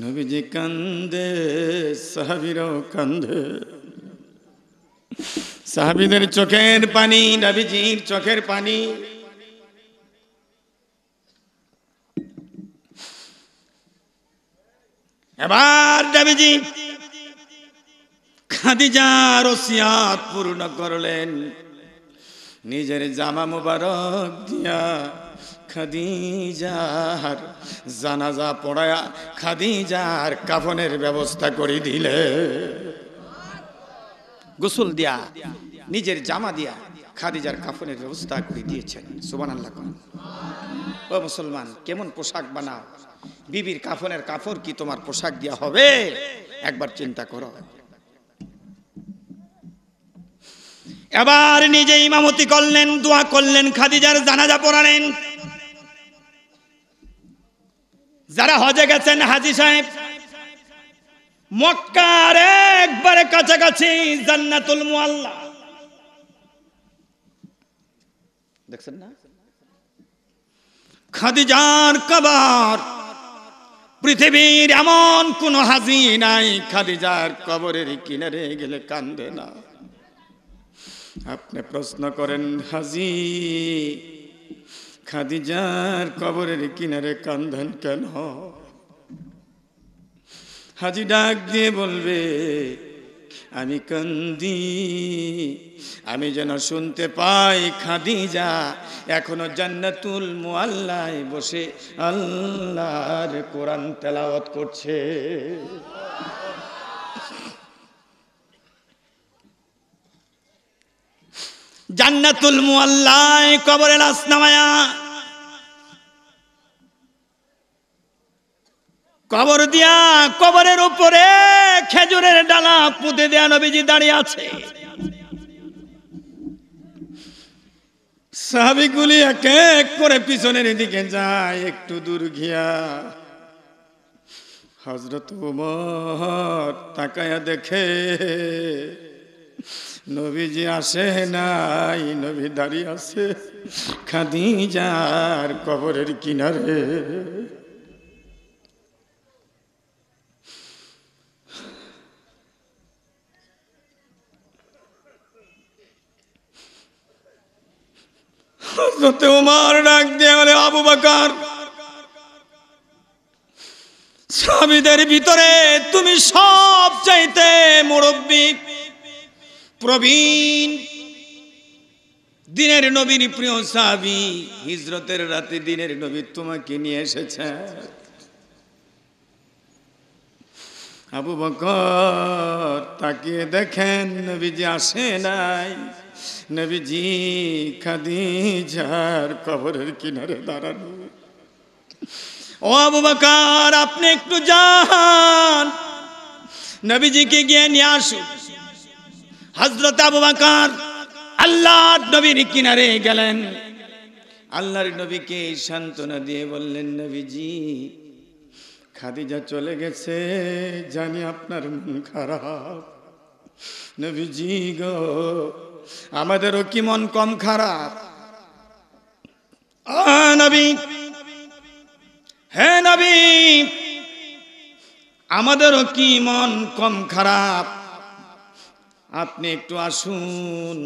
নবীজি কান্দে সাহাবির কান্দে সাহাবিদের চোখের পানি নবীজির চোখের পানি এবার নবীজি খাদিজার ওসিয়াত পূর্ণ করলেন নিজের জামা মুবারক দিয়া খাদিজার জানাজা পড়ায়া খাদিজার কাফনের ব্যবস্থা করে দিলে গোসল দিয়া নিজের জামা দিয়া খাদিজার কাফনের ব্যবস্থা করে দিয়েছেন সুবান আল্লাহ ও মুসলমান কেমন পোশাক বানাও বিবির কাফনের কাপড় কি তোমার পোশাক দিয়া হবে একবার চিন্তা করো এবার নিজে ইমামতি করলেন দোয়া করলেন খাদিজার জানাজা পড়ালেন যারা হজে গেছেন হাজি সাহেব মক্কার একবারে কাছাকাছি জান্নাতুল মুআল্লা দেখছেন না খাদিজার কবর পৃথিবীর এমন কোন হাজি নাই খাদিজার কবরের কিনারে গেলে কান্দে না আপনি প্রশ্ন করেন হাজি খাদিজার কবরের কিনারে কান্দন কেন হাজি ডাক দিয়ে বলবে আমি কান্দি আমি যেন শুনতে পাই খাদিজা এখনো জান্নাতুল মোয়াল্লায় বসে আল্লাহর কোরআন তেলাওয়াত করছে জান্নাতুল মুআল্লায় কবরে লাশ নামায়া কবর দিয়া কবরের উপরে খেজুরের ডালা পুঁতে দেয়া নবীজি দাঁড়িয়ে আছে সাহাবিগুলি এক এক করে পিছনের দিকে যায় একটু দূর গিয়া হজরত উমর তাকায়া দেখে নবীজি আসে নাই নবী দাঁড়িয়ে আছে খাদিজার কবরের কিনারে তোমার ডাক দিয়ে আবু বাকার স্বামীদের ভিতরে তুমি সব চাইতে মুরব্বী প্রবীণ দিনের নবীন প্রিয় সাবি হিজরতের রাতে দিনের নবী তোমাকে নিয়ে এসেছে আবু বকর তাকে দেখেন নবীজি আসে নাই নবীজি খাদিজার কবরের কিনারে দাঁড়ানো ও আবু বকর আপনি একটু যান নবীজিকে গিয়ে নিয়ে আসুন হজরত আবু বাকার আল্লাহর নবীর কিনারে গেলেন আল্লাহর নবীকে সান্ত্বনা দিয়ে বললেন নবীজি খাদিজা চলে গেছে জানি আপনার মন খারাপ নবীজি গো আমাদেরও কি মন কম খারাপ নবী হে নবী আমাদেরও কি মন কম খারাপ আপনি একটু আসুন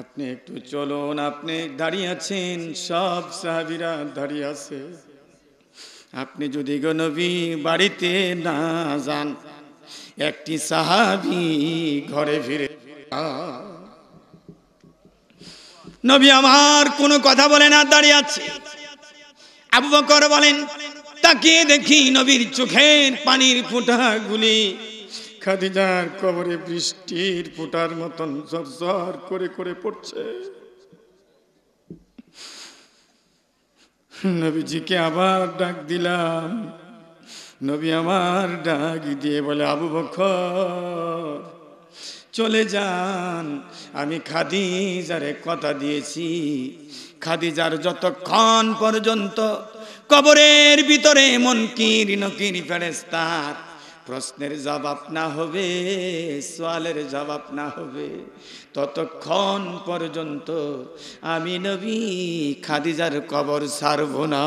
আপনি একটু চলুন আপনি দাঁড়িয়ে আছেন সব সাহাবিরা দাঁড়িয়ে আছে আপনি যদি গনবী বাড়িতে না যান একটি সাহাবি ঘরে ফিরে নবী আমার কোনো কথা বলে না দাঁড়িয়ে আছে আবু বকর বলেন তাকে দেখি নবীর চোখের পানির ফোঁটাগুলি গুলি খাদিজার কবরে বৃষ্টির ফুটার মতন ঝরঝর করে করে পড়ছে নবীজিকে আবার ডাক দিলাম নবী আমার ডাক দিয়ে বলে আবু বখর চলে যান আমি খাদিজারে কথা দিয়েছি খাদিজার যতক্ষণ পর্যন্ত কবরের ভিতরে মনকির নকির ফেরেস্তার প্রশ্নের জবাব না হবে সোয়ালের জবাব না হবে ততক্ষণ পর্যন্ত আমি নবী খাদিজার কবর সারব না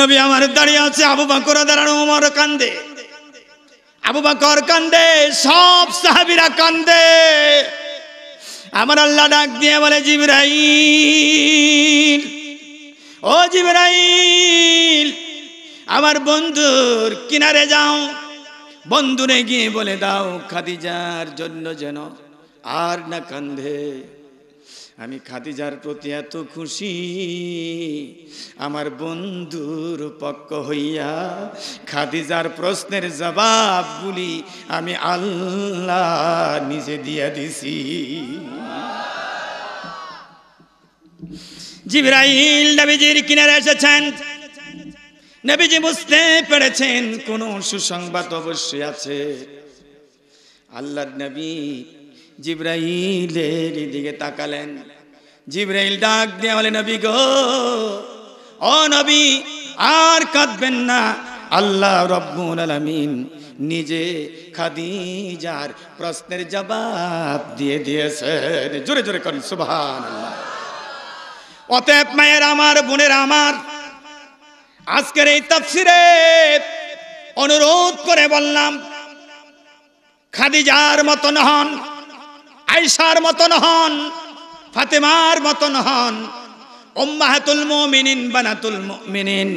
নবী আমার দাঁড়িয়ে আছে আবু বাকর দাঁড়ানো আমার কান্দে আবু বাকর কান্দে সব সাহাবিরা কান্দে আমার আল্লাহ ডাক দিয়ে বলে জিবরাইল ও জিবরাইল আমার বন্ধুর কিনারে যাও বন্ধুরে গিয়ে বলে দাও খাদিজার জন্য যেন আর না কান্ধে আমি খাদিজার প্রতি এত খুশি আমার বন্ধুর পক্ষ হইয়া খাদিজার প্রশ্নের বলি আমি আল্লাহ নিজে দিয়া দিছি জিবরাইল নবীজির কিনারে এসেছেন নবীজি বুঝতে পেরেছেন কোন সুসংবাদ অবশ্যই আছে আল্লাহ নবী জিব্রাইলের দিকে তাকালেন জিব্রাইল ডাক দিয়ে বলে নবী গো ও নবী আর কাঁদবেন না আল্লাহ রব্বুল আলামিন নিজে খাদিজার প্রশ্নের জবাব দিয়ে দিয়েছেন জোরে জোরে করেন সুবহানাল্লাহ অতএব মায়ের আমার বোনের আমার আজকের এই তাফসিরে অনুরোধ করে বললাম খাদিজার মতন হন আইসার মতন হন ফাতেমার মতন হন উম্মাহাতুল মুমিনিন বানাতুল মুমিনিন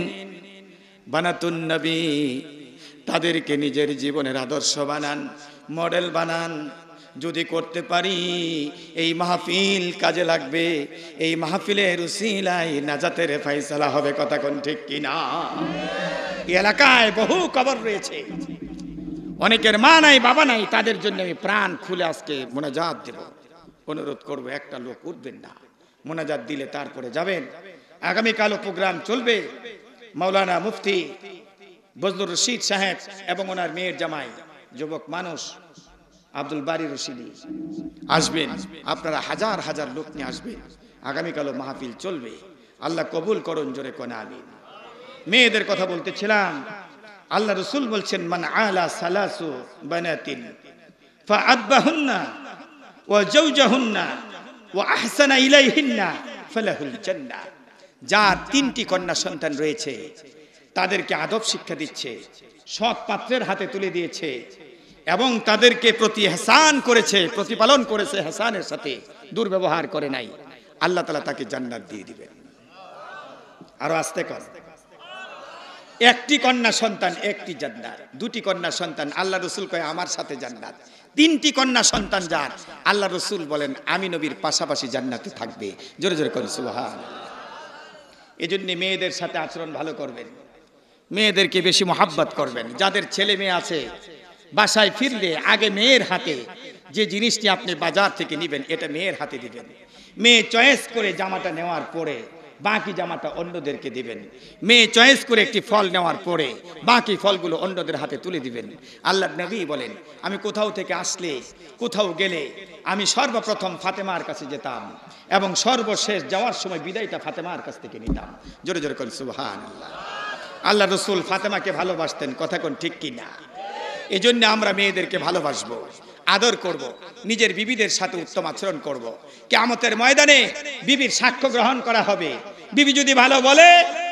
বানাতুন নবী তাদেরকে নিজের জীবনের আদর্শ বানান মডেল বানান যদি করতে পারি এই মাহফিল কাজে লাগবে এই মাহফিলের উসিলাই নাজাতের ফাইসলা হবে কথা কোন ঠিক কিনা এলাকায় বহু কবর রয়েছে অনেকের মা নাই বাবা নাই তাদের জন্য আমি প্রাণ খুলে আজকে মোনাজাত দেব অনুরোধ করব একটা লোক উঠবেন না মোনাজাত দিলে তারপরে যাবেন আগামীকালও প্রোগ্রাম চলবে মাওলানা মুফতি বজলুর রশিদ সাহেব এবং ওনার মেয়ের জামাই যুবক মানুষ আব্দুল বারি রশিদি আসবেন আপনারা হাজার হাজার লোক নিয়ে আসবেন আগামীকালও মাহফিল চলবে আল্লাহ কবুল করুন জোরে কনে আমিন মেয়েদের কথা বলতেছিলাম আল্লাহ রসুল বলছেন মান আলা সালাসু বানাতিন ফা আব্বাহুন্না ওয়া জাওজাহুন্না ওয়া আহসানা ইলাইহিন্না ফালাহুল জান্নাহ যার তিনটি কন্যা সন্তান রয়েছে তাদেরকে আদব শিক্ষা দিচ্ছে সৎ পাত্রের হাতে তুলে দিয়েছে এবং তাদেরকে প্রতি হেসান করেছে প্রতিপালন করেছে হেসানের সাথে দুর্ব্যবহার করে নাই আল্লাহ তালা তাকে জান্নাত দিয়ে দিবেন আরো আস্তে কর একটি কন্যা সন্তান একটি জান্নাত দুটি কন্যা সন্তান আল্লাহ রসুল কয় আমার সাথে জান্নাত তিনটি কন্যা সন্তান যার আল্লাহ রসুল বলেন আমি নবীর পাশাপাশি জান্নাতে থাকবে জোরে জোরে করে সুহান এজন্য মেয়েদের সাথে আচরণ ভালো করবেন মেয়েদেরকে বেশি মোহাব্বত করবেন যাদের ছেলে মেয়ে আছে বাসায় ফিরলে আগে মেয়ের হাতে যে জিনিসটি আপনি বাজার থেকে নেবেন এটা মেয়ের হাতে দিবেন মেয়ে চয়েস করে জামাটা নেওয়ার পরে বাকি জামাটা অন্যদেরকে দিবেন মেয়ে চয়েস করে একটি ফল নেওয়ার পরে বাকি ফলগুলো অন্যদের হাতে তুলে দিবেন আল্লাহ নবী বলেন আমি কোথাও থেকে আসলে কোথাও গেলে আমি সর্বপ্রথম ফাতেমার কাছে যেতাম এবং সর্বশেষ যাওয়ার সময় বিদায়টা ফাতেমার কাছ থেকে নিতাম জোরে জোরে করেন সুবাহ আল্লাহ আল্লাহ রসুল ফাতেমাকে ভালোবাসতেন কথা কোন ঠিক কিনা এজন্য আমরা মেয়েদেরকে ভালোবাসব আদর করব। নিজের বিবিদের সাথে উত্তম আচরণ করব। কেমতের ময়দানে বিবির সাক্ষ্য গ্রহণ করা হবে বিবি যদি ভালো বলে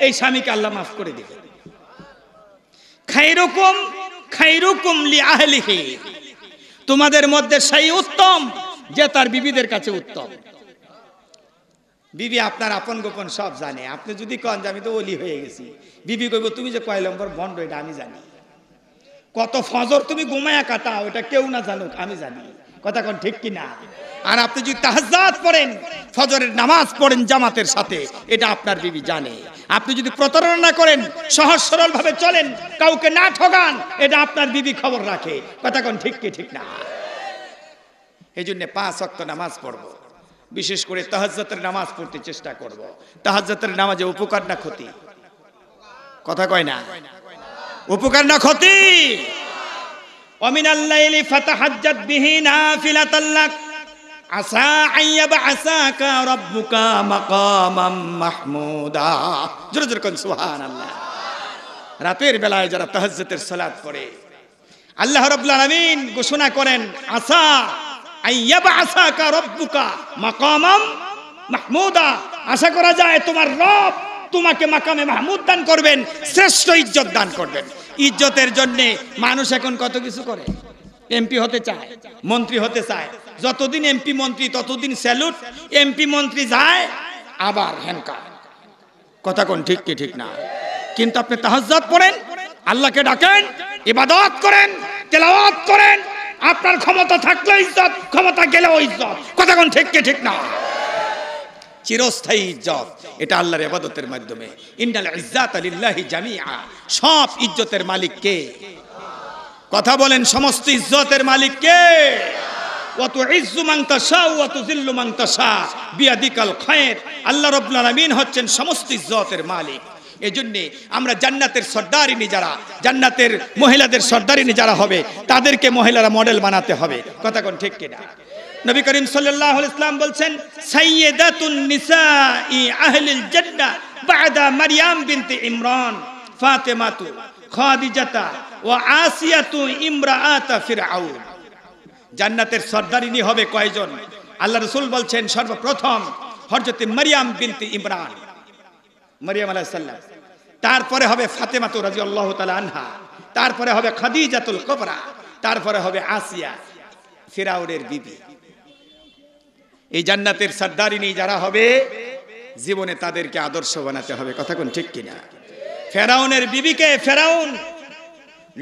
এই স্বামীকে আল্লাহ মাফ করে দেবে খাইরুকুম খাইরুকুম লি আহলিহি তোমাদের মধ্যে সেই উত্তম যে তার বিবিদের কাছে উত্তম বিবি আপনার আপন গোপন সব জানে আপনি যদি কন যে আমি তো ওলি হয়ে গেছি বিবি কইব তুমি যে কয় নম্বর বন্ড এটা আমি জানি কত ফজর তুমি ঘুমায়া কাটাও এটা কেউ না জানুক আমি জানি কথা কোন ঠিক কিনা আর আপনি যদি তাহাজাত পড়েন ফজরের নামাজ পড়েন জামাতের সাথে এটা আপনার বিবি জানে আপনি যদি প্রতারণা করেন সহজ সরলভাবে চলেন কাউকে না ঠগান এটা আপনার বিবি খবর রাখে কথা কোন ঠিক কি ঠিক না এই জন্যে পাঁচ অক্ত নামাজ পড়বো বিশেষ করে তাহাজাতের নামাজ পড়তে চেষ্টা করব। তাহাজাতের নামাজে উপকার না ক্ষতি কথা কয় না উপকার না ক্ষতি ومن الليل فتحجد به نافلة لك عسى أن يبعثك ربك مقاما محمودا জোরে জোরে কোন সুবহানাল্লাহ রাতের বেলায় যারা তাহাজ্জুদের সালাত করে আল্লাহ রাব্বুল আলামিন ঘোষণা করেন আসা আইয়াবাসাকা রব্বুকা মাকামাম মাহমুদা আশা করা যায় তোমার রব তোমাকে মাকামে মাহমুদ দান করবেন শ্রেষ্ঠ ইজ্জত দান করবেন ইজ্জতের জন্যে মানুষ এখন কত কিছু করে এমপি হতে চায় মন্ত্রী হতে চায় যতদিন এমপি মন্ত্রী ততদিন স্যালুট এমপি মন্ত্রী যায় আবার হেনকা কথা কোন ঠিক কি ঠিক না কিন্তু আপনি তাহাজ পড়েন আল্লাহকে ডাকেন ইবাদত করেন তেলাওয়াত করেন আপনার ক্ষমতা থাকলেও ইজ্জত ক্ষমতা গেলেও ইজ্জত কথা কোন ঠিক কি ঠিক না চিরস্থায়ী ইজ্জত এটা আল্লাহর ইবাদতের মাধ্যমে ইন্নাল ইজ্জাত আলিল্লাহি জামিআ সব ইজ্জতের মালিক কে কথা বলেন সমস্ত ইজ্জতের মালিক কে আল্লাহ রব্বুল আলামিন হচ্ছেন সমস্ত ইজ্জতের মালিক এজন্যে আমরা জান্নাতের সর্দারিনী যারা জান্নাতের মহিলাদের সর্দারিনী যারা হবে তাদেরকে মহিলারা মডেল বানাতে হবে কথা কোন ঠিক কিনা নবী করিম সাল্লাল্লাহু আলাইহি ইসলাম বলছেন সাইয়্যিদাতুন নিসাই আহলিল জান্নাহ বাদা মারইয়াম বিনতে ইমরান ফাতেমাতু খাদিজাতা ওয়া আসিয়াতু ইমরাআতা ফিরআউন জান্নাতের সর্দারিনী হবে কয়জন আল্লাহ রাসূল বলছেন সর্বপ্রথম হযরত মারইয়াম বিনতে ইমরান মারইয়াম আলাইহিস সালাম তারপরে হবে ফাতেমাতু রাদিয়াল্লাহু তাআলা আনহা তারপরে হবে খাদিজাতুল কুবরা তারপরে হবে আসিয়া ফিরাউনের বিবি এই জান্নাতের সর্দারিনী যারা হবে জীবনে তাদেরকে আদর্শ বানাতে হবে কথা কোন ঠিক কিনা ফেরাউনের বিবিকে ফেরাউন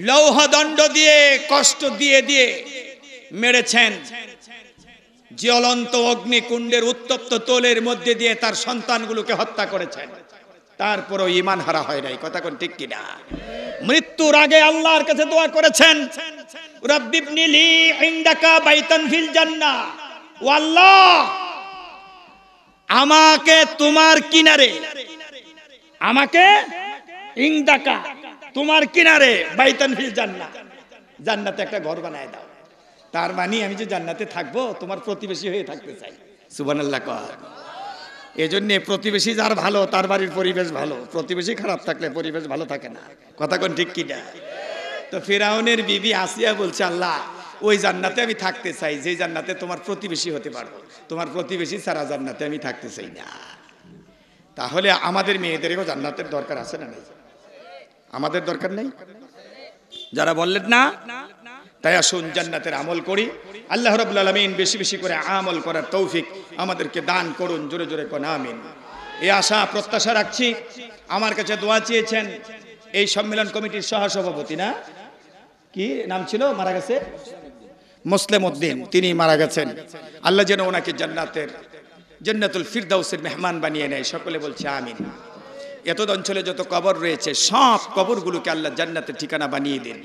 লৌহদণ্ড দিয়ে কষ্ট দিয়ে দিয়ে মেরেছেন জ্বলন্ত অগ্নিকুণ্ডের উত্তপ্ত তোলের মধ্যে দিয়ে তার সন্তানগুলোকে হত্যা করেছেন তারপরও ইমান হারা হয় নাই কথা কোন ঠিক কিনা মৃত্যুর আগে আল্লাহর কাছে দোয়া করেছেন রব্বিবনিলি লি ইন্দাকা বাইতান ফিল জান্নাহ আমাকে তোমার কিনারে আমাকে ইংদাকা তোমার কিনারে বাইতান জান্নাত জান্নাতে একটা ঘর বানায় দাও তার মানে আমি যে জান্নাতে থাকবো তোমার প্রতিবেশী হয়ে থাকতে চাই সুবানাল্লাহ কর এজন্যে প্রতিবেশী যার ভালো তার বাড়ির পরিবেশ ভালো প্রতিবেশী খারাপ থাকলে পরিবেশ ভালো থাকে না কথা কোন ঠিক কিনা তো ফেরাউনের বিবি আসিয়া বলছে আল্লাহ ওই জান্নাতে আমি থাকতে চাই যে জান্নাতে তোমার প্রতিবেশী হতে পারবো তোমার প্রতিবেশী সারা জান্নাতে আমি থাকতে চাই না তাহলে আমাদের মেয়েদেরও জান্নাতের দরকার আছে না নাই আমাদের দরকার নেই যারা বললেন না তাই আসুন জান্নাতের আমল করি আল্লাহ রবুল আলমিন বেশি বেশি করে আমল করার তৌফিক আমাদেরকে দান করুন জোরে জোরে কোন আমিন এই আশা প্রত্যাশা রাখছি আমার কাছে দোয়া চেয়েছেন এই সম্মেলন কমিটির সহসভাপতি না কি নাম ছিল মারা গেছে মুসলিম উদ্দিন তিনি মারা গেছেন আল্লাহ যেন ওনাকে জান্নাতের জন্নাতুল ফিরদাউসের মেহমান বানিয়ে নেয় সকলে বলছে আমিন এতদ অঞ্চলে যত কবর রয়েছে সব কবরগুলোকে আল্লাহ জান্নাতের ঠিকানা বানিয়ে দেন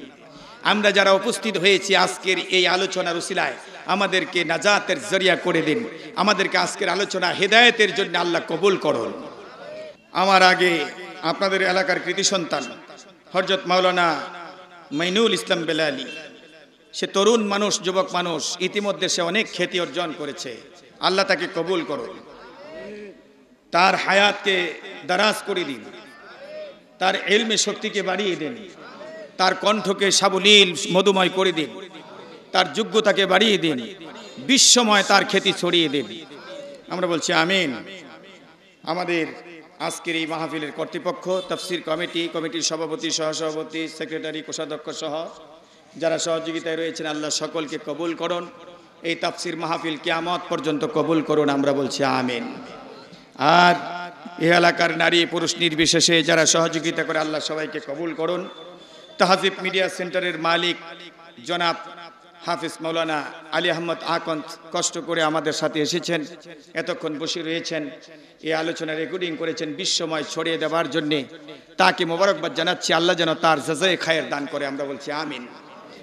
আমরা যারা উপস্থিত হয়েছি আজকের এই আলোচনার উশিলায় আমাদেরকে নাজাতের জরিয়া করে দিন আমাদেরকে আজকের আলোচনা হেদায়তের জন্য আল্লাহ কবুল করুন আমার আগে আপনাদের এলাকার কৃতি সন্তান হরজত মাওলানা মাইনুল ইসলাম বেলালী সে তরুণ মানুষ যুবক মানুষ ইতিমধ্যে সে অনেক খ্যাতি অর্জন করেছে আল্লাহ তাকে কবুল করো তার হায়াতকে দারাজ করে দিন তার এলমে শক্তিকে বাড়িয়ে দিন তার কণ্ঠকে সাবলীল মধুময় করে দিন তার যোগ্যতাকে বাড়িয়ে দিন বিশ্বময় তার খ্যাতি ছড়িয়ে দিন আমরা বলছি আমিন আমাদের আজকের এই মাহফিলের কর্তৃপক্ষ তফসির কমিটি কমিটির সভাপতি সহসভাপতি সেক্রেটারি কোষাধ্যক্ষ সহ যারা সহযোগিতায় রয়েছেন আল্লাহ সকলকে কবুল করুন এই তাফসির মাহফিল কেয়ামত পর্যন্ত কবুল করুন আমরা বলছি আমিন আর এ এলাকার নারী পুরুষ নির্বিশেষে যারা সহযোগিতা করে আল্লাহ সবাইকে কবুল করুন তাহাজিব মিডিয়া সেন্টারের মালিক জনাব হাফিজ মৌলানা আলী আহমদ আকন্ত কষ্ট করে আমাদের সাথে এসেছেন এতক্ষণ বসে রয়েছেন এই আলোচনা রেকর্ডিং করেছেন বিশ্বময় ছড়িয়ে দেওয়ার জন্যে তাকে মোবারকবাদ জানাচ্ছি আল্লাহ যেন তার জাজায় খায়ের দান করে আমরা বলছি আমিন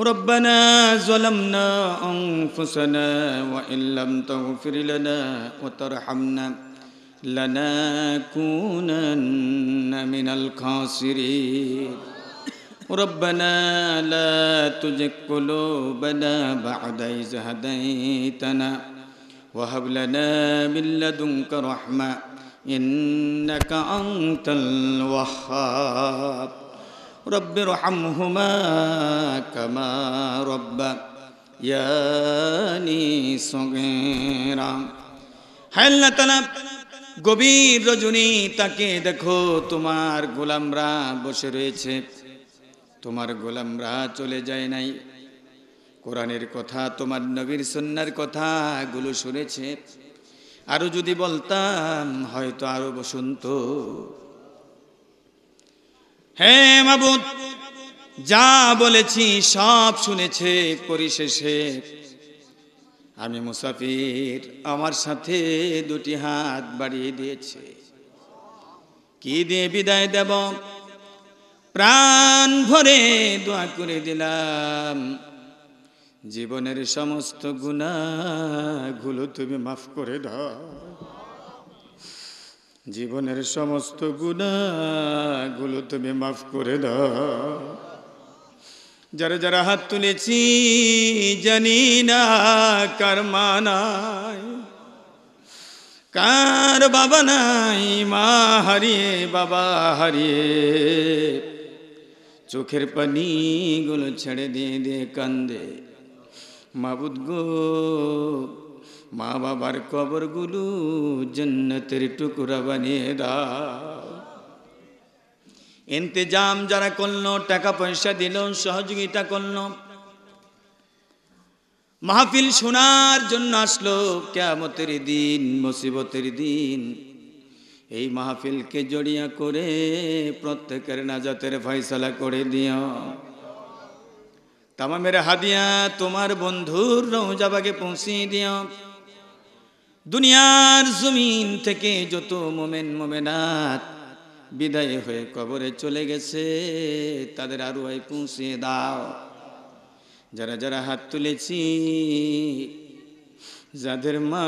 ربنا ظلمنا أنفسنا وإن لم تغفر لنا وترحمنا لنكونن من الخاسرين ربنا لا تزغ قلوبنا بعد إذ هديتنا وهب لنا من لدنك رحمة إنك أنت الوهاب রব্বের হামহুমা কামা রব্বা ইয়ানি সগেরা হায় আল্লাহ তাআলা গভীর রজনী তাকে দেখো তোমার গোলামরা বসে রয়েছে তোমার গোলামরা চলে যায় নাই কোরআনের কথা তোমার নবীর সন্ন্যার কথাগুলো শুনেছে আরো যদি বলতাম হয়তো আরো বসন্ত হে মাবুদ যা বলেছি সব শুনেছে পরিশেষে আমি মুসাফির আমার সাথে দুটি হাত বাড়িয়ে দিয়েছে কি দিয়ে বিদায় দেব প্রাণ ভরে দোয়া করে দিলাম জীবনের সমস্ত গুণাগুলো তুমি মাফ করে দাও জীবনের সমস্ত গুণাগুলো তুমি মাফ করে দাও যারা যারা হাত তুলেছি জানি না কার মা নাই কার বাবা নাই মা হারিয়ে বাবা হারিয়ে চোখের গুলো ছেড়ে দিয়ে দিয়ে কান্দে মাবুদ গো মা বাবার কবরগুলো জন্নতের টুকুরা বানিয়ে দাও ইন্তজাম যারা করলো টাকা পয়সা দিল সহযোগিতা করল মাহফিল শোনার জন্য আসলো কেমতের দিন মুসিবতের দিন এই মাহফিলকে জড়িয়া করে প্রত্যেকের নাজাতের ফয়সলা করে দিও তামামের হাদিয়া তোমার বন্ধুর রৌজাবাগে পৌঁছিয়ে দিও দুনিয়ার জমিন থেকে যত মোমেন মোমেনাত বিদায় হয়ে কবরে চলে গেছে তাদের আরো পৌঁছে দাও যারা যারা হাত তুলেছি যাদের মা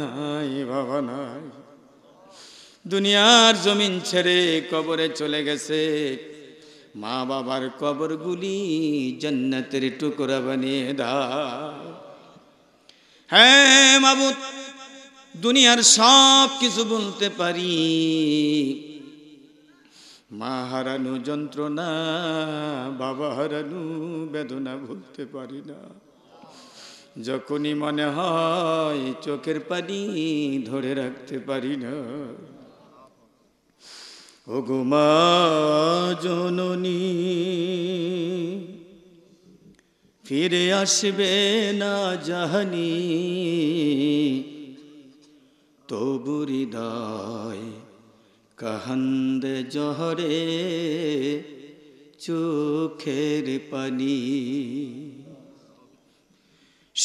নাই বাবা নাই দুনিয়ার জমিন ছেড়ে কবরে চলে গেছে মা বাবার কবরগুলি জান্নাতের টুকরা বানিয়ে দাও হ্যাঁ মাবুত দুনিয়ার সব কিছু বলতে পারি মা হারানো যন্ত্রণা বাবা হারানো বেদনা ভুলতে পারি না যখনই মনে হয় চোখের পানি ধরে রাখতে পারি না ও গোমা জননী ফিরে আসবে না জাহানি তবুরি দায় জহরে চোখের পানি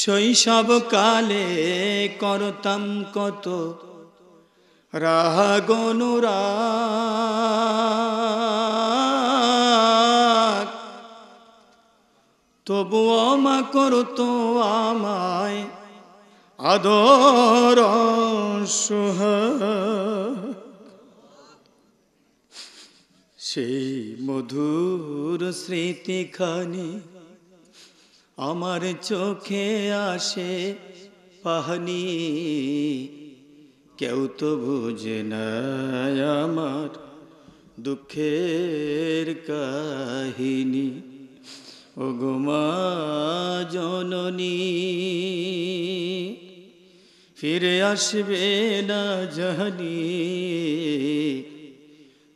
শৈশব কালে করতাম কত রাগনুরা তবুও মা করতো আমায় আদর সেই মধুর স্মৃতিখানি আমার চোখে আসে পাহানি কেউ তো বুঝে না আমার দুঃখের কাহিনী গোমা জননী ফিরে আসবে না জানি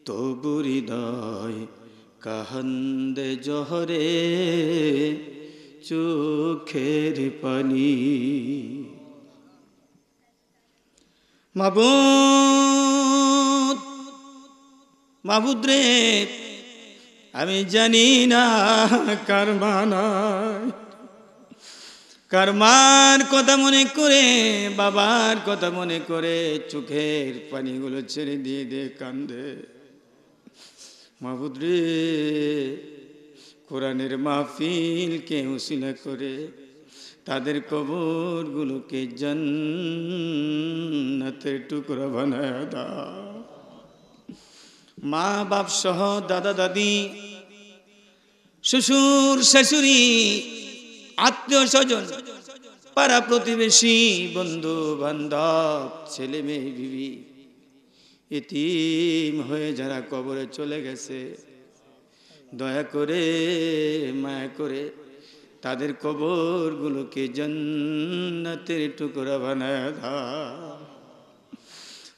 তবুরি দয় কাহান্দে জহরে চোখের পানি মাবুদ মাবুদ আমি জানি না কার মানায় কার মার কথা মনে করে বাবার কথা মনে করে চোখের পানিগুলো ছেড়ে দিয়ে দিয়ে কান্দে মাহুদ্রে কোরআনের মাহফিল মাহফিলকে উশিলা করে তাদের কবরগুলোকে জন্নাতের টুকরা বানায় দা মা বাপ সহ দাদা দাদি শ্বশুর শাশুড়ি আত্মীয় স্বজন পাড়া প্রতিবেশী বন্ধু বান্ধব ছেলে মেয়ে বিবি ইতিম হয়ে যারা কবরে চলে গেছে দয়া করে মায়া করে তাদের কবরগুলোকে জন্নাতের টুকরা বানায় দা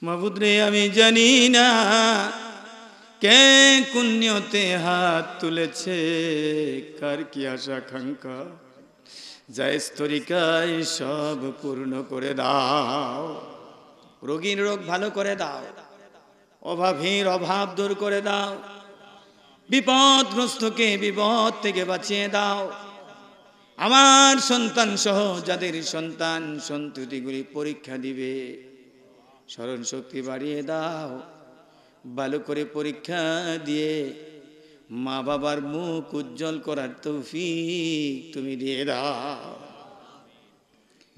মাবুদ রে আমি জানি না কে কুণ্যতে হাত তুলেছে কার কি আশা খাঙ্কা জয় তরিকায় সব পূর্ণ করে দাও রোগীর রোগ ভালো করে দাও অভাবের অভাব দূর করে দাও বিপদগ্রস্তকে বিপদ থেকে বাঁচিয়ে দাও আমার সন্তান সহ যাদের সন্তান সন্ততিগুলি পরীক্ষা দিবে স্মরণ শক্তি বাড়িয়ে দাও ভালো করে পরীক্ষা দিয়ে মা বাবার মুখ উজ্জ্বল করার তৌফি তুমি দিয়ে দাও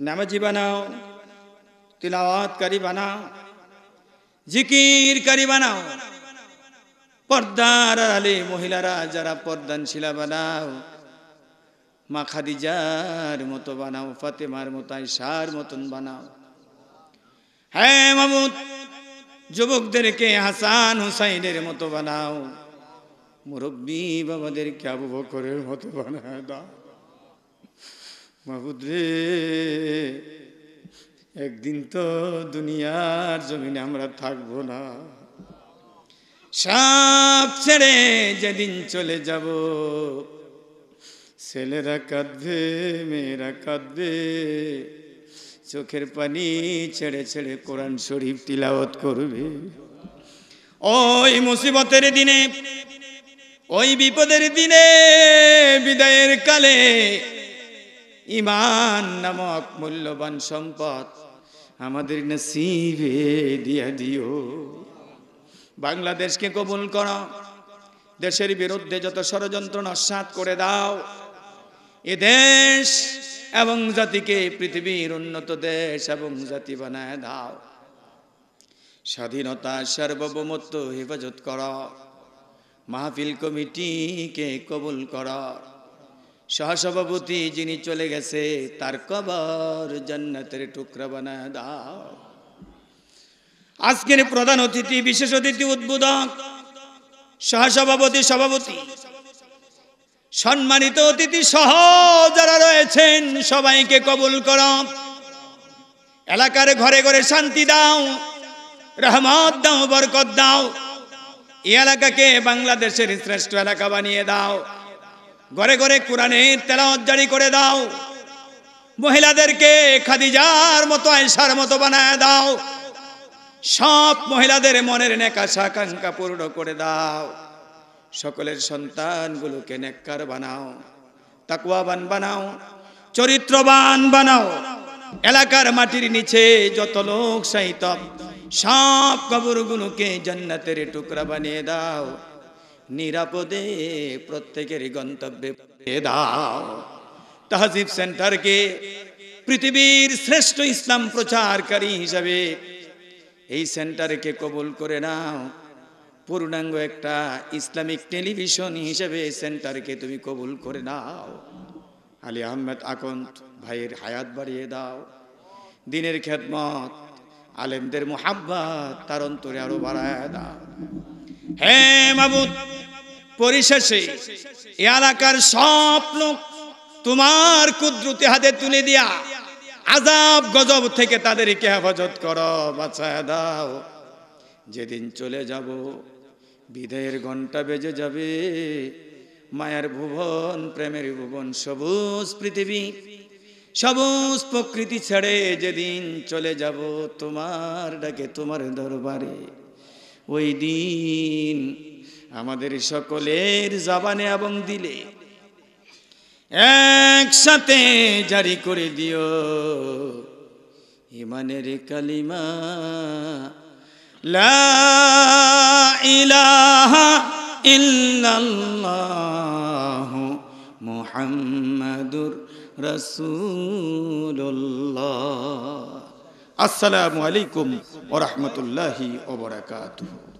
নামাজি বানাও তিলাওয়াতকারী বানাও জিকিরকারী বানাও পর্দার আলে মহিলারা যারা পর্দানশিলা বানাও মা খাদিজার মতো বানাও ফাতেমার মতো আইসার মতন বানাও হ্যাঁ মামুদ যুবকদেরকে হাসান হুসাইনের মতো বানাও মুরব্বী বাবাদেরকে আবু বকরের মতো বানায় দাও মাহবুদ রে একদিন তো দুনিয়ার জমিনে আমরা থাকবো না সাপ ছেড়ে যেদিন চলে যাব ছেলেরা কাঁদবে মেয়েরা কাঁদবে চোখের পানি ছেড়ে ছেড়ে কোরআন শরীফ তিলাওয়াত করবে ওই মুসিবতের দিনে ওই বিপদের দিনে বিদায়ের কালে ইমান নামক মূল্যবান সম্পদ আমাদের নসিবে দিয়া দিও বাংলাদেশকে কবুল করো দেশের বিরুদ্ধে যত ষড়যন্ত্র নস্বাত করে দাও এ দেশ এবং জাতিকে পৃথিবীর উন্নত দেশ এবং জাতি বানায় দাও স্বাধীনতা সার্বভৌমত্ব হেফাজত করা মাহফিল কমিটিকে কবুল করার সহসভাপতি যিনি চলে গেছে তার কবর জান্নাতের টুকরা বানায় দাও আজকের প্রধান অতিথি বিশেষ অতিথি উদ্বোধক সহসভাপতি সভাপতি সম্মানিত অতিথি সহ যারা রয়েছেন সবাইকে কবুল কর এলাকার ঘরে ঘরে শান্তি দাও রহমত দাও বরকত দাও এলাকাকে বাংলাদেশের শ্রেষ্ঠ এলাকা বানিয়ে দাও ঘরে ঘরে কোরআনের তেলাওয়াত জারি করে দাও মহিলাদেরকে খাদিজার মতো আয়সার মতো বানায় দাও সব মহিলাদের মনের নেকাশা আকাঙ্ক্ষা পূর্ণ করে দাও সকলের সন্তানগুলোকে নেককার বানাও তাকুয়াবান বানাও চরিত্রবান বানাও এলাকার মাটির নিচে যত লোক সাহিত্য সব কবরগুলোকে জান্নাতের টুকরা বানিয়ে দাও নিরাপদে প্রত্যেকের গন্তব্যে দাও তাহজিব সেন্টারকে পৃথিবীর শ্রেষ্ঠ ইসলাম প্রচারকারী হিসাবে এই সেন্টারকে কবুল করে নাও পূর্ণাঙ্গ একটা ইসলামিক টেলিভিশন হিসেবে সেন্টারকে তুমি কবুল করে নাও আলী আহমেদ আকন্ত ভাইয়ের হায়াত বাড়িয়ে দাও দিনের খেদমত আলেমদের মোহাব্বাত তার অন্তরে আরো বাড়ায় দাও হে মাবুদ পরিশেষে এলাকার সব লোক তোমার কুদরতি হাতে তুলে দিয়া আজাব গজব থেকে তাদেরকে হেফাজত করো বাঁচায় দাও যেদিন চলে যাব বিদায়ের ঘন্টা বেজে যাবে মায়ের ভুবন প্রেমের ভুবন সবুজ পৃথিবী সবুজ প্রকৃতি ছেড়ে যেদিন চলে যাব তোমার ডাকে তোমার দরবারে ওই দিন আমাদের সকলের জাবানে এবং দিলে একসাথে জারি করে দিও ইমানের কালিমা লা ইলাহা ইল্লাল্লাহ মুহাম্মাদুর রসুল্লাহ আসসালামু আলাইকুম ওরহমতুল্লাহি ওবরাকাতুহ